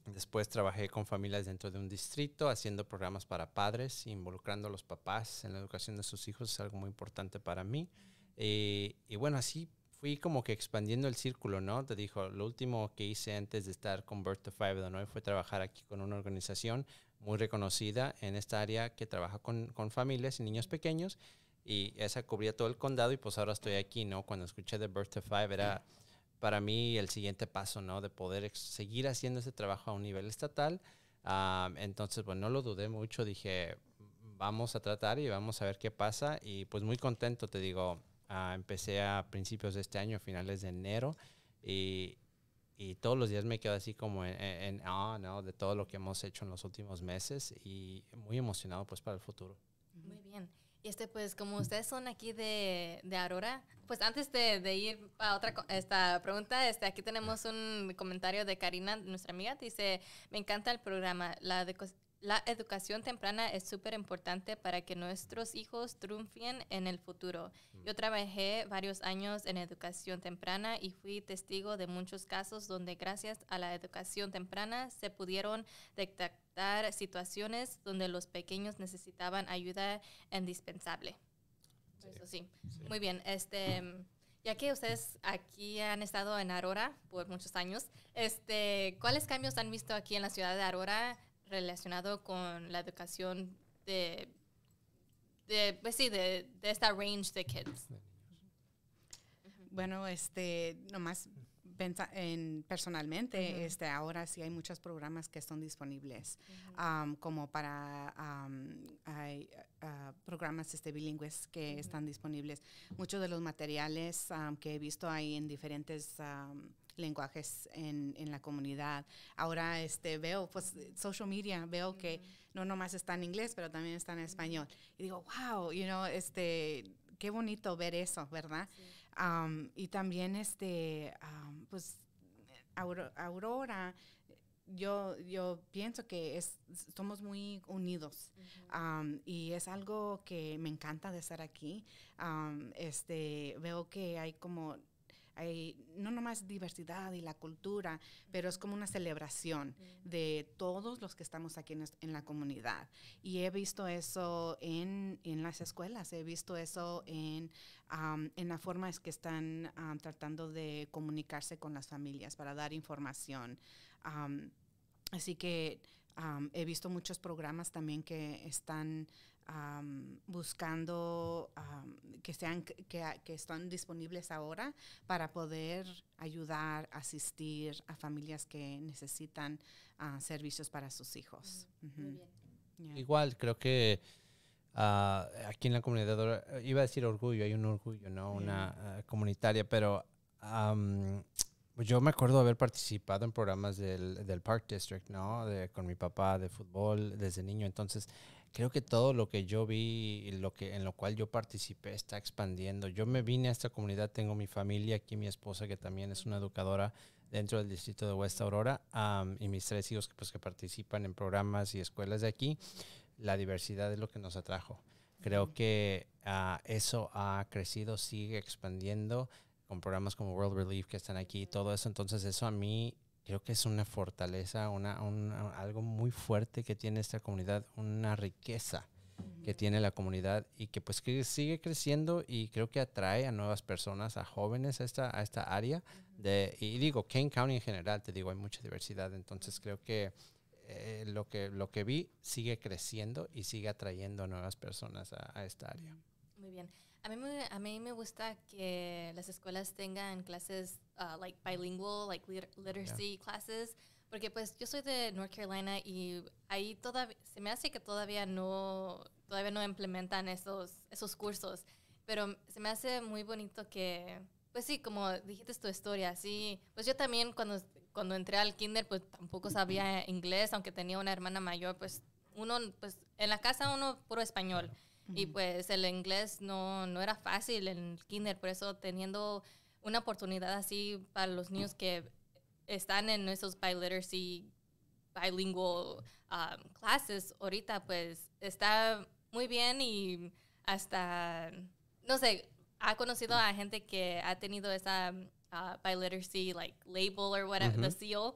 después trabajé con familias dentro de un distrito haciendo programas para padres, involucrando a los papás en la educación de sus hijos, es algo muy importante para mí. y bueno, así fui como que expandiendo el círculo, ¿no? Te dijo, lo último que hice antes de estar con Birth to Five de fue trabajar aquí con una organización muy reconocida en esta área que trabaja con, con familias y niños pequeños y esa cubría todo el condado y pues ahora estoy aquí, ¿no? Cuando escuché The Birth to Five era para mí el siguiente paso, ¿no? De poder seguir haciendo ese trabajo a un nivel estatal. Ah, entonces, bueno, pues, no lo dudé mucho, dije, vamos a tratar y vamos a ver qué pasa y pues muy contento, te digo, ah, empecé a principios de este año, finales de enero y, y todos los días me quedo así como en, ah, no, de todo lo que hemos hecho en los últimos meses y muy emocionado pues para el futuro. Muy bien. Y este, pues como ustedes son aquí de, de Aurora, pues antes de, de, ir a otra esta pregunta, este, aquí tenemos un comentario de Karina, nuestra amiga, dice, me encanta el programa, la de la educación temprana es súper importante para que nuestros hijos triunfen en el futuro. Mm. Yo trabajé varios años en educación temprana y fui testigo de muchos casos donde gracias a la educación temprana se pudieron detectar situaciones donde los pequeños necesitaban ayuda indispensable. Eso Muy bien. Este, ya que ustedes aquí han estado en Aurora por muchos años, este, ¿cuáles cambios han visto aquí en la ciudad de Aurora relacionado con la educación de, de pues sí, de, esta range de kids. Bueno, este, nomás en, personalmente, este, ahora sí hay muchos programas que están disponibles, como para ah, programas este, bilingües que están disponibles. Muchos de los materiales que he visto ahí en diferentes lenguajes en, en, la comunidad. Ahora este, veo, pues, social media, veo que no nomás está en inglés, pero también está en español. Y digo, wow, you know, este, qué bonito ver eso, ¿verdad? y también, este, pues, Aurora, yo, yo pienso que es, somos muy unidos y es algo que me encanta de estar aquí. este, veo que hay como eh, no nomás diversidad y la cultura, pero es como una celebración mm. de todos los que estamos aquí en, la comunidad. Y he visto eso en, las escuelas, he visto eso en, en la forma es que están tratando de comunicarse con las familias para dar información. así que he visto muchos programas también que están buscando que, sean, que, están disponibles ahora para poder ayudar, asistir a familias que necesitan ah, servicios para sus hijos. Igual, creo que ah, aquí en la comunidad, iba a decir orgullo, hay un orgullo, ¿no? Una ah, comunitaria, pero yo me acuerdo haber participado en programas del, del Park District, ¿no? con mi papá de fútbol desde niño, entonces creo que todo lo que yo vi y lo que, en lo cual yo participé está expandiendo. Yo me vine a esta comunidad, tengo mi familia aquí, mi esposa que también es una educadora dentro del distrito de West Aurora y mis tres hijos que, pues, que participan en programas y escuelas de aquí. La diversidad es lo que nos atrajo. Creo que ah, eso ha crecido, sigue expandiendo con programas como World Relief que están aquí y todo eso. Entonces eso a mí creo que es una fortaleza, una, algo muy fuerte que tiene esta comunidad, una riqueza que tiene la comunidad y que pues que sigue creciendo y creo que atrae a nuevas personas, a jóvenes a esta, a esta área. de, y digo, Kane County en general, te digo, hay mucha diversidad, entonces creo que eh, lo que lo que vi sigue creciendo y sigue atrayendo a nuevas personas a, a esta área. Muy bien. A mí, me, a mí me gusta que las escuelas tengan clases uh, like bilingual, like literacy classes, porque pues yo soy de North Carolina y ahí todavía se me hace que todavía no todavía no implementan esos esos cursos, pero se me hace muy bonito que pues sí, como dijiste tu historia, sí, pues yo también cuando cuando entré al kinder pues tampoco sabía inglés, aunque tenía una hermana mayor, pues uno pues en la casa uno puro español. Y pues el inglés no, no era fácil en el kinder, por eso teniendo una oportunidad así para los niños que están en esos biliteracy, bilingual um, classes, ahorita pues está muy bien y hasta, no sé, ha conocido a gente que ha tenido esa um, uh, biliteracy like label or whatever, the seal.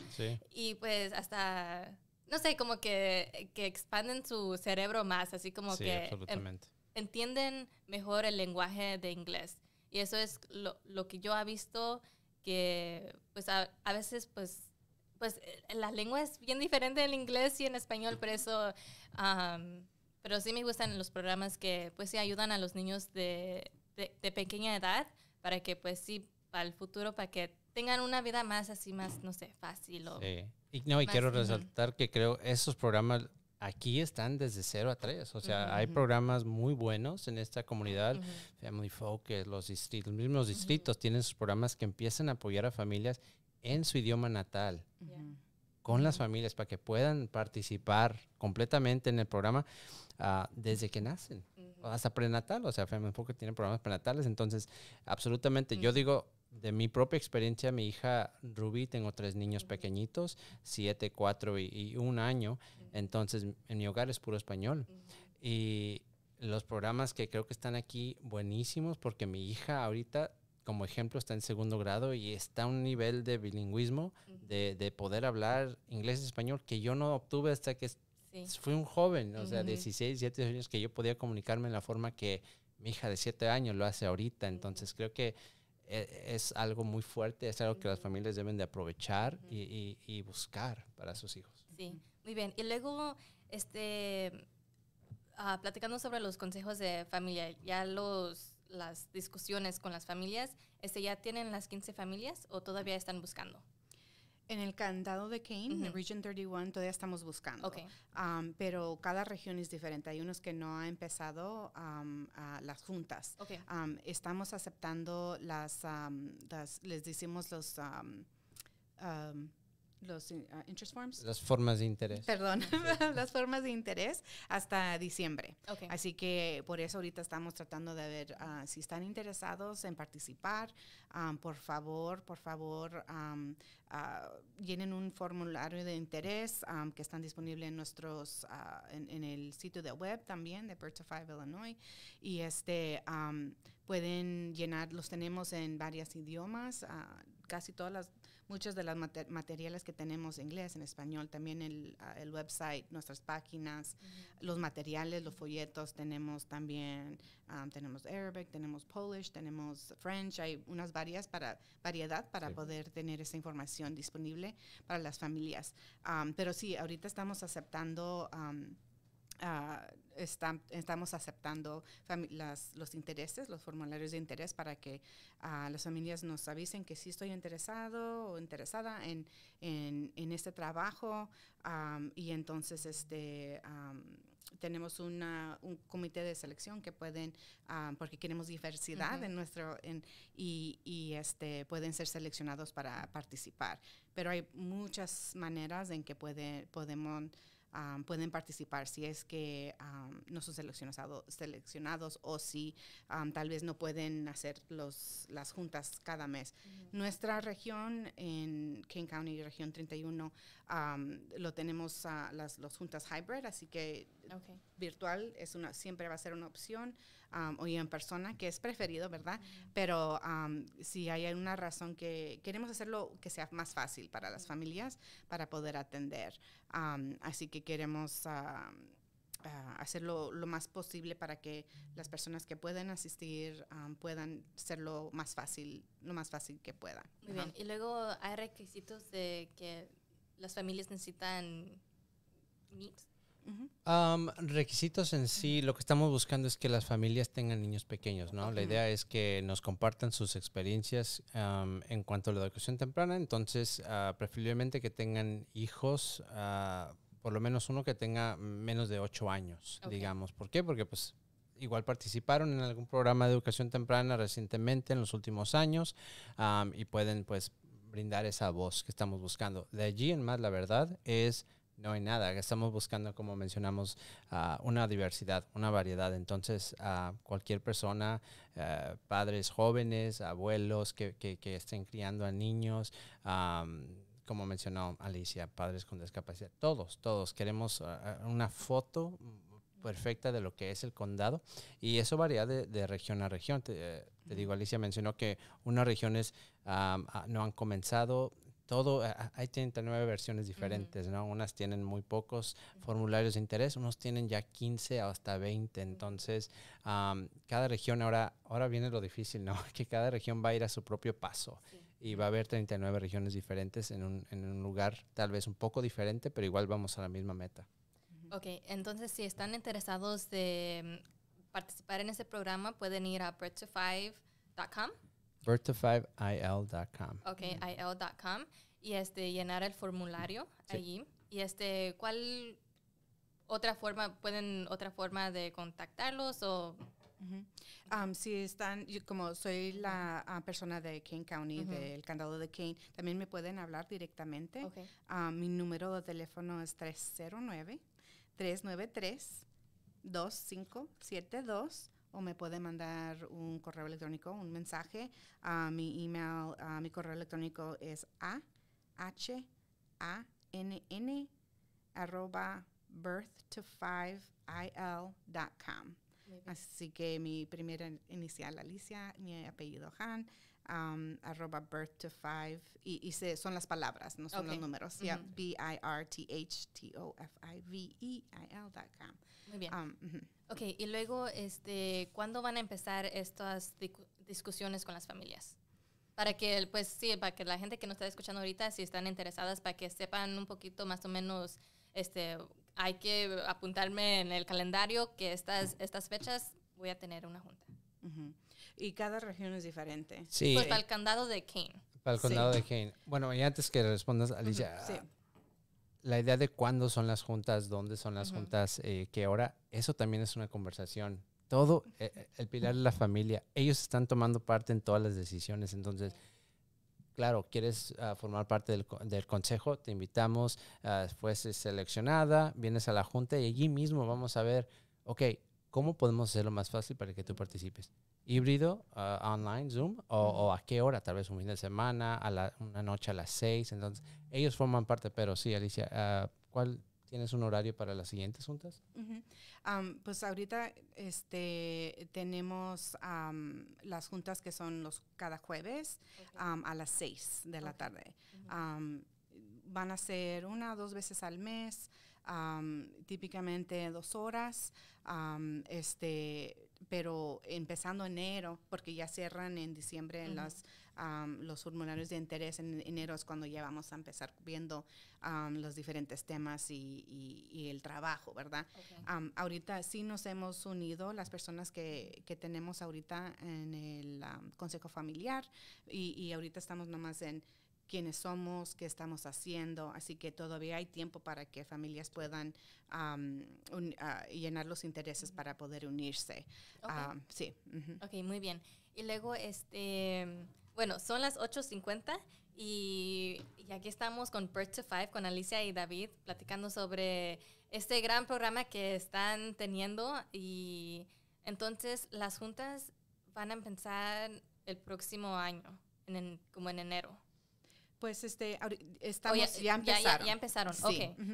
Y pues hasta no sé, como que, expanden su cerebro más, así como que entienden mejor el lenguaje de inglés. Y eso es lo, que yo he visto que pues a, veces pues pues eh, la lengua es bien diferente del inglés y en español, por eso, pero sí me gustan los programas que pues sí ayudan a los niños de, pequeña edad para que pues sí para el futuro, para que tengan una vida más así, más, no sé, fácil. O Y, quiero resaltar que creo esos programas aquí están desde cero a tres, O sea, hay programas muy buenos en esta comunidad. Family Focus, los distritos, los mismos distritos tienen sus programas que empiezan a apoyar a familias en su idioma natal. con las familias para que puedan participar completamente en el programa ah, desde que nacen, hasta prenatal, o sea, Family Focus tiene programas prenatales, entonces absolutamente, yo digo, de mi propia experiencia, mi hija Ruby, tengo tres niños pequeñitos, siete, cuatro y, un año, entonces en mi hogar es puro español. Y los programas que creo que están aquí buenísimos, porque mi hija ahorita, como ejemplo, está en segundo grado y está a un nivel de bilingüismo, de, poder hablar inglés y español, que yo no obtuve hasta que fui un joven, o sea, 16, 17 años, que yo podía comunicarme en la forma que mi hija de siete años lo hace ahorita. Entonces creo que e, es, algo muy fuerte, es algo que las familias deben de aprovechar y, buscar para sus hijos. Sí, muy bien. Y luego, este, ah, platicando sobre los consejos de familia, ya los las discusiones con las familias, este, ¿ya tienen las 15 familias o todavía están buscando? En el candado de Kane, en Region 31, todavía estamos buscando. Um, pero cada región es diferente. Hay unos que no han empezado um, las juntas. Um, estamos aceptando um, las, les decimos los los eh, ah, interest forms. Las formas de interés. Perdón, las formas de interés hasta diciembre. Así que por eso ahorita estamos tratando de ver ah, si están interesados en participar. Ah, por favor, por favor, llenen un formulario de interés que están disponible en nuestros, en, el sitio de web también de Birth Illinois. Y este, pueden llenar, los tenemos en varios idiomas, casi todas las muchas de las materiales que tenemos en inglés, en español, también el, ah, el website, nuestras páginas, los materiales, los folletos, tenemos también, ah, tenemos Arabic, tenemos Polish, tenemos French, hay unas varias para, variedad para poder tener esa información disponible para las familias. Ah, pero sí, ahorita estamos aceptando estamos aceptando los intereses, los formularios de interés para que ah, las familias nos avisen que sí estoy interesado o interesada en, en, este trabajo. y entonces este, tenemos un comité de selección que pueden, porque queremos diversidad en nuestro, y, y, este, pueden ser seleccionados para participar. Pero hay muchas maneras en que puede, podemos pueden participar si es que no son seleccionados seleccionados o si tal vez no pueden hacer los, las juntas cada mes. Nuestra región en King County, región 31, lo tenemos las los juntas hybrid, así que virtual es una, siempre va a ser una opción o en persona, que es preferido, ¿verdad? Pero si hay una razón que queremos hacerlo que sea más fácil para las familias para poder atender. así que queremos... Ah, ah, hacerlo lo más posible para que las personas que pueden asistir puedan hacerlo más fácil, lo más fácil que puedan. Muy bien. Y luego hay requisitos de que las familias necesitan meet requisitos en sí, lo que estamos buscando es que las familias tengan niños pequeños, ¿no? La idea es que nos compartan sus experiencias en cuanto a la educación temprana, entonces ah, preferiblemente que tengan hijos, ah, por lo menos uno que tenga menos de 8 años, digamos. ¿Por qué? Porque pues igual participaron en algún programa de educación temprana recientemente en los últimos años y pueden pues brindar esa voz que estamos buscando. De allí en más, la verdad, es no hay nada. Estamos buscando, como mencionamos, ah, una diversidad, una variedad. Entonces, cualquier persona, eh, padres jóvenes, abuelos que, estén criando a niños, como mencionó Alicia, padres con discapacidad, todos, todos queremos ah, ah, una foto perfecta de lo que es el condado y eso varía de, región a región. Te, eh, digo, Alicia mencionó que unas regiones no han comenzado todo, hay 39 versiones diferentes, ¿no? Unas tienen muy pocos formularios de interés, unos tienen ya 15 hasta 20, entonces cada región, ahora, ahora viene lo difícil, ¿no? Que cada región va a ir a su propio paso y va a haber 39 regiones diferentes en un, en un lugar tal vez un poco diferente, pero igual vamos a la misma meta. Ok, entonces si están interesados de mm, participar en ese programa, pueden ir a bread birth5il.com. Ok, il.com. Y este, llenar el formulario allí. Y este, ¿cuál otra forma, pueden otra forma de contactarlos o...? Um, si están, como soy la ah, persona de Kane County, del condado de Kane, también me pueden hablar directamente. Ah, mi número de teléfono es 309-393-2572 o me puede mandar un correo electrónico, un mensaje. mi email, mi correo electrónico es a h a n n arroba birth to ilcom Así que mi primera inicial Alicia, mi apellido Han, arroba birth to five, y, se, son las palabras, no son los números. B-I-R-T-H-T-O-F-I-V-E-I-L.com. Muy bien. Ok, y luego, este, ¿cuándo van a empezar estas discusiones con las familias? Para que, pues sí, para que la gente que nos está escuchando ahorita, si están interesadas, para que sepan un poquito más o menos, este, hay que apuntarme en el calendario que estas, estas fechas voy a tener una junta y cada región es diferente. Sí. Pues para el condado de Kane. Para el condado de Kane. Bueno, y antes que respondas, Alicia, la idea de cuándo son las juntas, dónde son las juntas, eh, qué hora, eso también es una conversación. Todo, eh, eh, el pilar de la familia, ellos están tomando parte en todas las decisiones, entonces claro, quieres ah, formar parte del, del, consejo, te invitamos, uh, ah, fuese seleccionada, vienes a la junta y allí mismo vamos a ver, ok, ¿cómo podemos hacerlo más fácil para que tú participes? híbrido ah, online, Zoom, o, a qué hora, tal vez un fin de semana, a una noche a las seis. Entonces, ellos forman parte, pero sí, Alicia, ah, ¿cuál tienes un horario para las siguientes juntas? pues ahorita este, tenemos las juntas que son los cada jueves a las seis de la tarde. van a ser una o dos veces al mes. típicamente dos horas, este, pero empezando enero, porque ya cierran en diciembre las, los formularios de interés, en enero es cuando ya vamos a empezar viendo los diferentes temas y, y, el trabajo, ¿verdad? ahorita sí nos hemos unido las personas que, que tenemos ahorita en el Consejo Familiar y, y, ahorita estamos nomás en quiénes somos, qué estamos haciendo, así que todavía hay tiempo para que familias puedan ah, llenar los intereses para poder unirse. Ah, sí. Ok, muy bien. Y luego, este, bueno, son las 8.50 y, y, aquí estamos con Birth to Five, con Alicia y David, platicando sobre este gran programa que están teniendo y entonces las juntas van a empezar el próximo año, como en enero pues este, ya, empezaron.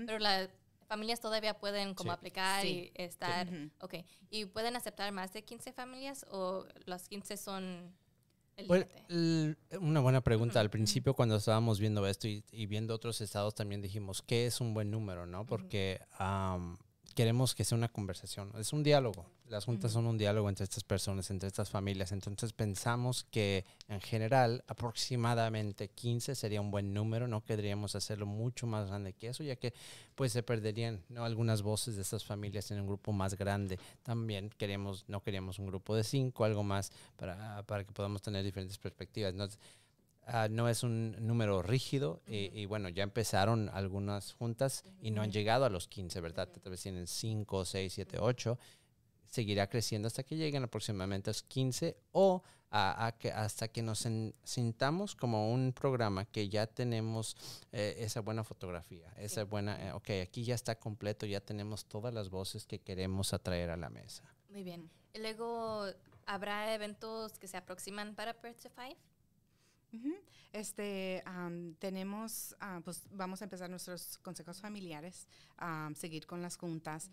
Pero las familias todavía pueden como aplicar y estar, ok. ¿Y pueden aceptar más de 15 familias o las 15 son... El pues, una buena pregunta. Al principio, cuando estábamos viendo esto y, viendo otros estados, también dijimos, que es un buen número? ¿no? Porque queremos que sea una conversación, es un diálogo las juntas son un diálogo entre estas personas, entre estas familias. Entonces pensamos que en general aproximadamente 15 sería un buen número, no querríamos hacerlo mucho más grande que eso, ya que pues se perderían ¿no? algunas voces de estas familias en un grupo más grande. También queremos, no queríamos un grupo de 5, algo más para, que podamos tener diferentes perspectivas. Ah, no es un número rígido y, bueno, ya empezaron algunas juntas y no han llegado a los 15, ¿verdad? Tal vez tienen 5, 6, 7, 8 seguirá creciendo hasta que lleguen aproximadamente a los 15 o hasta que nos sintamos como un programa que ya tenemos eh, esa buena fotografía, esa buena, eh, ok, aquí ya está completo, ya tenemos todas las voces que queremos atraer a la mesa. Muy bien. luego, ¿habrá eventos que se aproximan para Perth to Este, tenemos, ah, pues vamos a empezar nuestros consejos familiares seguir con las juntas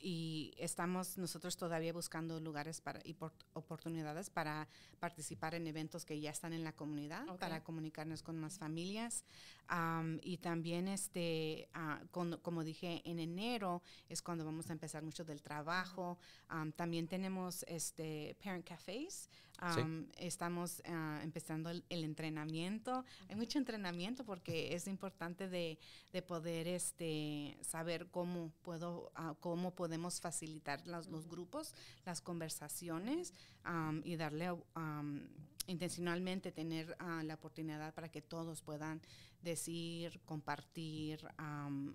y estamos nosotros todavía buscando lugares para, y oportunidades para participar en eventos que ya están en la comunidad, para comunicarnos con más familias. y también, este, ah, como dije, en enero es cuando vamos a empezar mucho del trabajo. también tenemos este, Parent Cafés. Estamos ah, empezando el, el entrenamiento. Hay mucho entrenamiento porque es importante de, de poder este, eh, saber cómo, puedo, ah, cómo podemos facilitar los grupos, las conversaciones y darle intencionalmente tener ah, la oportunidad para que todos puedan decir, compartir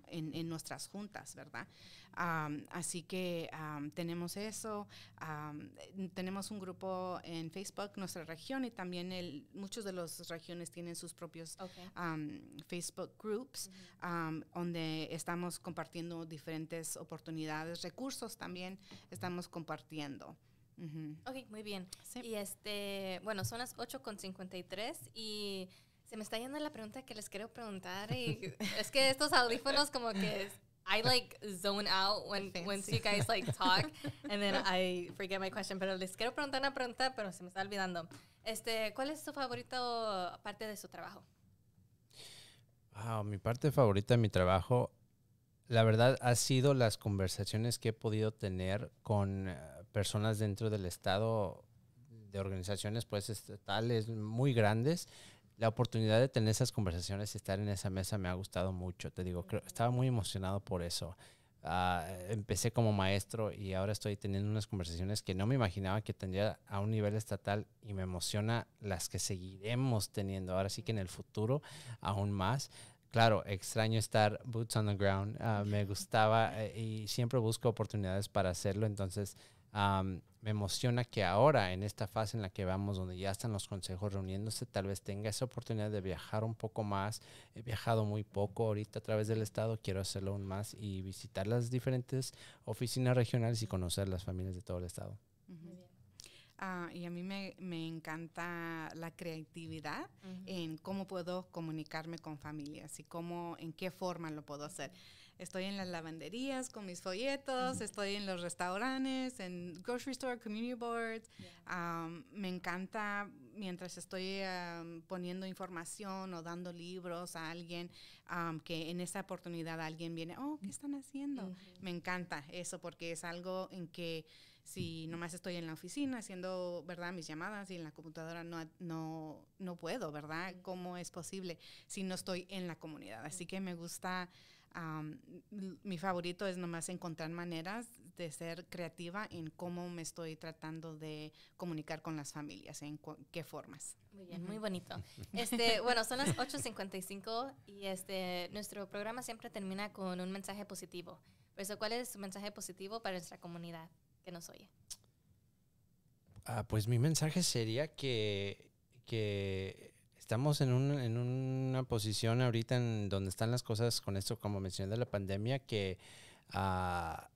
en, nuestras juntas, ¿verdad? así que tenemos eso, tenemos un grupo en Facebook, nuestra región, y también muchos de las regiones tienen sus propios Facebook groups, donde estamos compartiendo diferentes oportunidades, recursos también estamos compartiendo. Ok, muy bien. Y este, bueno, son las 8.53 y se me está yendo la pregunta que les quiero preguntar. es que estos audífonos como que I like zone out when when you guys like talk and then I forget my question. Pero les quiero preguntar una pregunta, pero se me está olvidando. Este, ¿cuál es su favorito parte de su trabajo? mi parte favorita de mi trabajo, la verdad, ha sido las conversaciones que he podido tener con personas dentro del Estado, de organizaciones pues estatales muy grandes, la oportunidad de tener esas conversaciones y estar en esa mesa me ha gustado mucho. Te digo, estaba muy emocionado por eso. Ah, empecé como maestro y ahora estoy teniendo unas conversaciones que no me imaginaba que tendría a un nivel estatal y me emociona las que seguiremos teniendo. Ahora sí que en el futuro aún más. Claro, extraño estar boots on the ground. Ah, me gustaba eh, y siempre busco oportunidades para hacerlo. Entonces, me emociona que ahora, en esta fase en la que vamos, donde ya están los consejos reuniéndose, tal vez tenga esa oportunidad de viajar un poco más. He viajado muy poco ahorita a través del estado, quiero hacerlo aún más y visitar las diferentes oficinas regionales y conocer las familias de todo el estado. Ah, y a mí me, encanta la creatividad en cómo puedo comunicarme con familias y cómo, en qué forma lo puedo hacer. Estoy en las lavanderías con mis folletos, estoy en los restaurantes, en grocery store, community boards. me encanta mientras estoy poniendo información o dando libros a alguien, que en esa oportunidad alguien viene, oh, ¿qué están haciendo? Me encanta eso porque es algo en que si nomás estoy en la oficina haciendo, ¿verdad? Mis llamadas y en la computadora no, no, no puedo, ¿verdad? ¿Cómo es posible si no estoy en la comunidad? Así que me gusta mi favorito es nomás encontrar maneras de ser creativa en cómo me estoy tratando de comunicar con las familias, en qué formas. Muy bien, muy bonito. Este, bueno, son las 8.55 y este, nuestro programa siempre termina con un mensaje positivo. Por eso, ¿cuál es su mensaje positivo para nuestra comunidad que nos oye? Ah, pues mi mensaje sería que, que estamos en, una posición ahorita en donde están las cosas con esto, como mencioné, de la pandemia, que ah,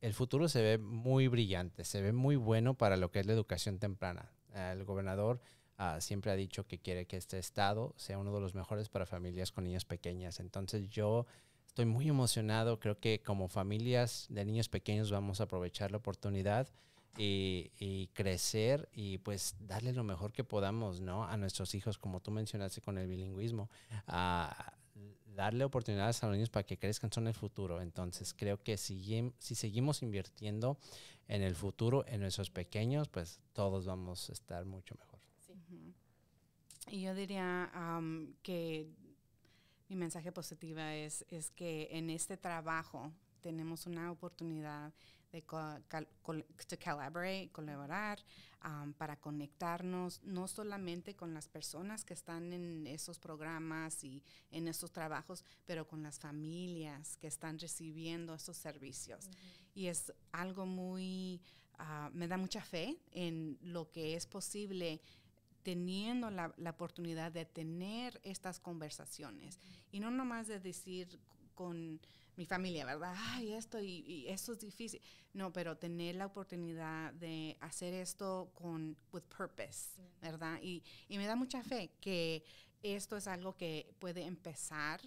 el futuro se ve muy brillante, se ve muy bueno para lo que es la educación temprana. el gobernador ah, siempre ha dicho que quiere que este estado sea uno de los mejores para familias con niños pequeñas. Entonces yo estoy muy emocionado, creo que como familias de niños pequeños vamos a aprovechar la oportunidad eh, y, crecer y pues darle lo mejor que podamos, ¿no? A nuestros hijos, como tú mencionaste con el bilingüismo, a darle oportunidades a los niños para que crezcan son el futuro. Entonces creo que si, seguimos invirtiendo en el futuro, en nuestros pequeños, pues todos vamos a estar mucho mejor. Y yo diría que mi mensaje positiva es que en este trabajo tenemos una oportunidad de collaborate, colaborar, para conectarnos no solamente con las personas que están en esos programas y en esos trabajos, pero con las familias que están recibiendo esos servicios. Y es algo muy, ah, me da mucha fe en lo que es posible teniendo la, oportunidad de tener estas conversaciones. Y no nomás de decir con mi familia, ¿verdad? Ay, esto y, eso es difícil. No, pero tener la oportunidad de hacer esto con with purpose, ¿verdad? Y, me da mucha fe que esto es algo que puede empezar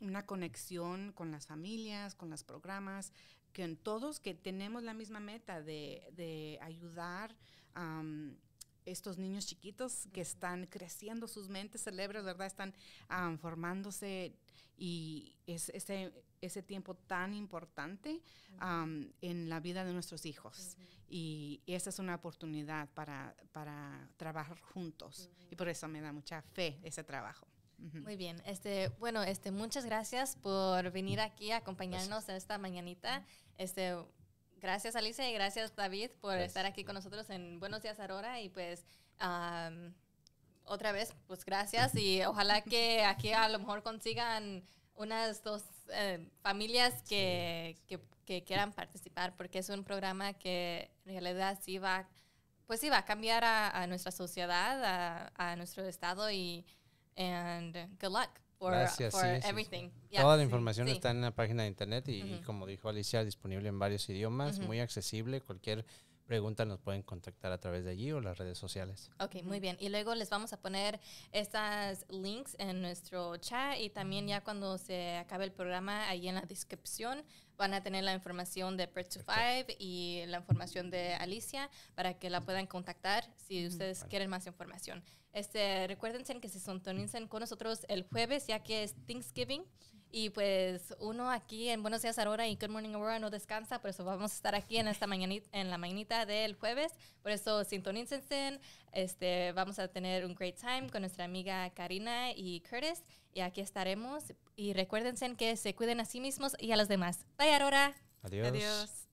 una conexión con las familias, con los programas, con todos que tenemos la misma meta de, ayudar estos niños chiquitos que están creciendo sus mentes celebres, ¿verdad? Están formándose y es ese, ese tiempo tan importante en la vida de nuestros hijos. y, esa es una oportunidad para, para trabajar juntos. Y por eso me da mucha fe ese trabajo. Muy bien, este, bueno, este, muchas gracias por venir aquí a acompañarnos esta mañanita. Este, Gracias Alicia y gracias David por estar aquí con nosotros en Buenos Días Aurora y pues otra vez pues gracias y ojalá que aquí a lo mejor consigan unas dos eh, familias que, quieran participar porque es un programa que en realidad sí va, pues sí va a cambiar a, nuestra sociedad, a, a, nuestro estado y and good luck. Gracias, sí, Toda la información está en la página de internet y, como dijo Alicia, disponible en varios idiomas, muy accesible. Cualquier preguntas nos pueden contactar a través de allí o las redes sociales. Ok, muy bien. Y luego les vamos a poner estas links en nuestro chat y también ya cuando se acabe el programa, ahí en la descripción van a tener la información de Bird to Five y la información de Alicia para que la puedan contactar si ustedes quieren más información. Este, recuérdense que se sintonicen con nosotros el jueves, ya que es Thanksgiving. Y pues uno aquí en Buenos Días Aurora y Good Morning Aurora no descansa, por eso vamos a estar aquí en esta mañanita, en la mañanita del jueves. Por eso sintonícense, este, vamos a tener un great time con nuestra amiga Karina y Curtis. Y aquí estaremos. Y recuérdense que se cuiden a sí mismos y a los demás. Bye Aurora. Adiós. Adiós.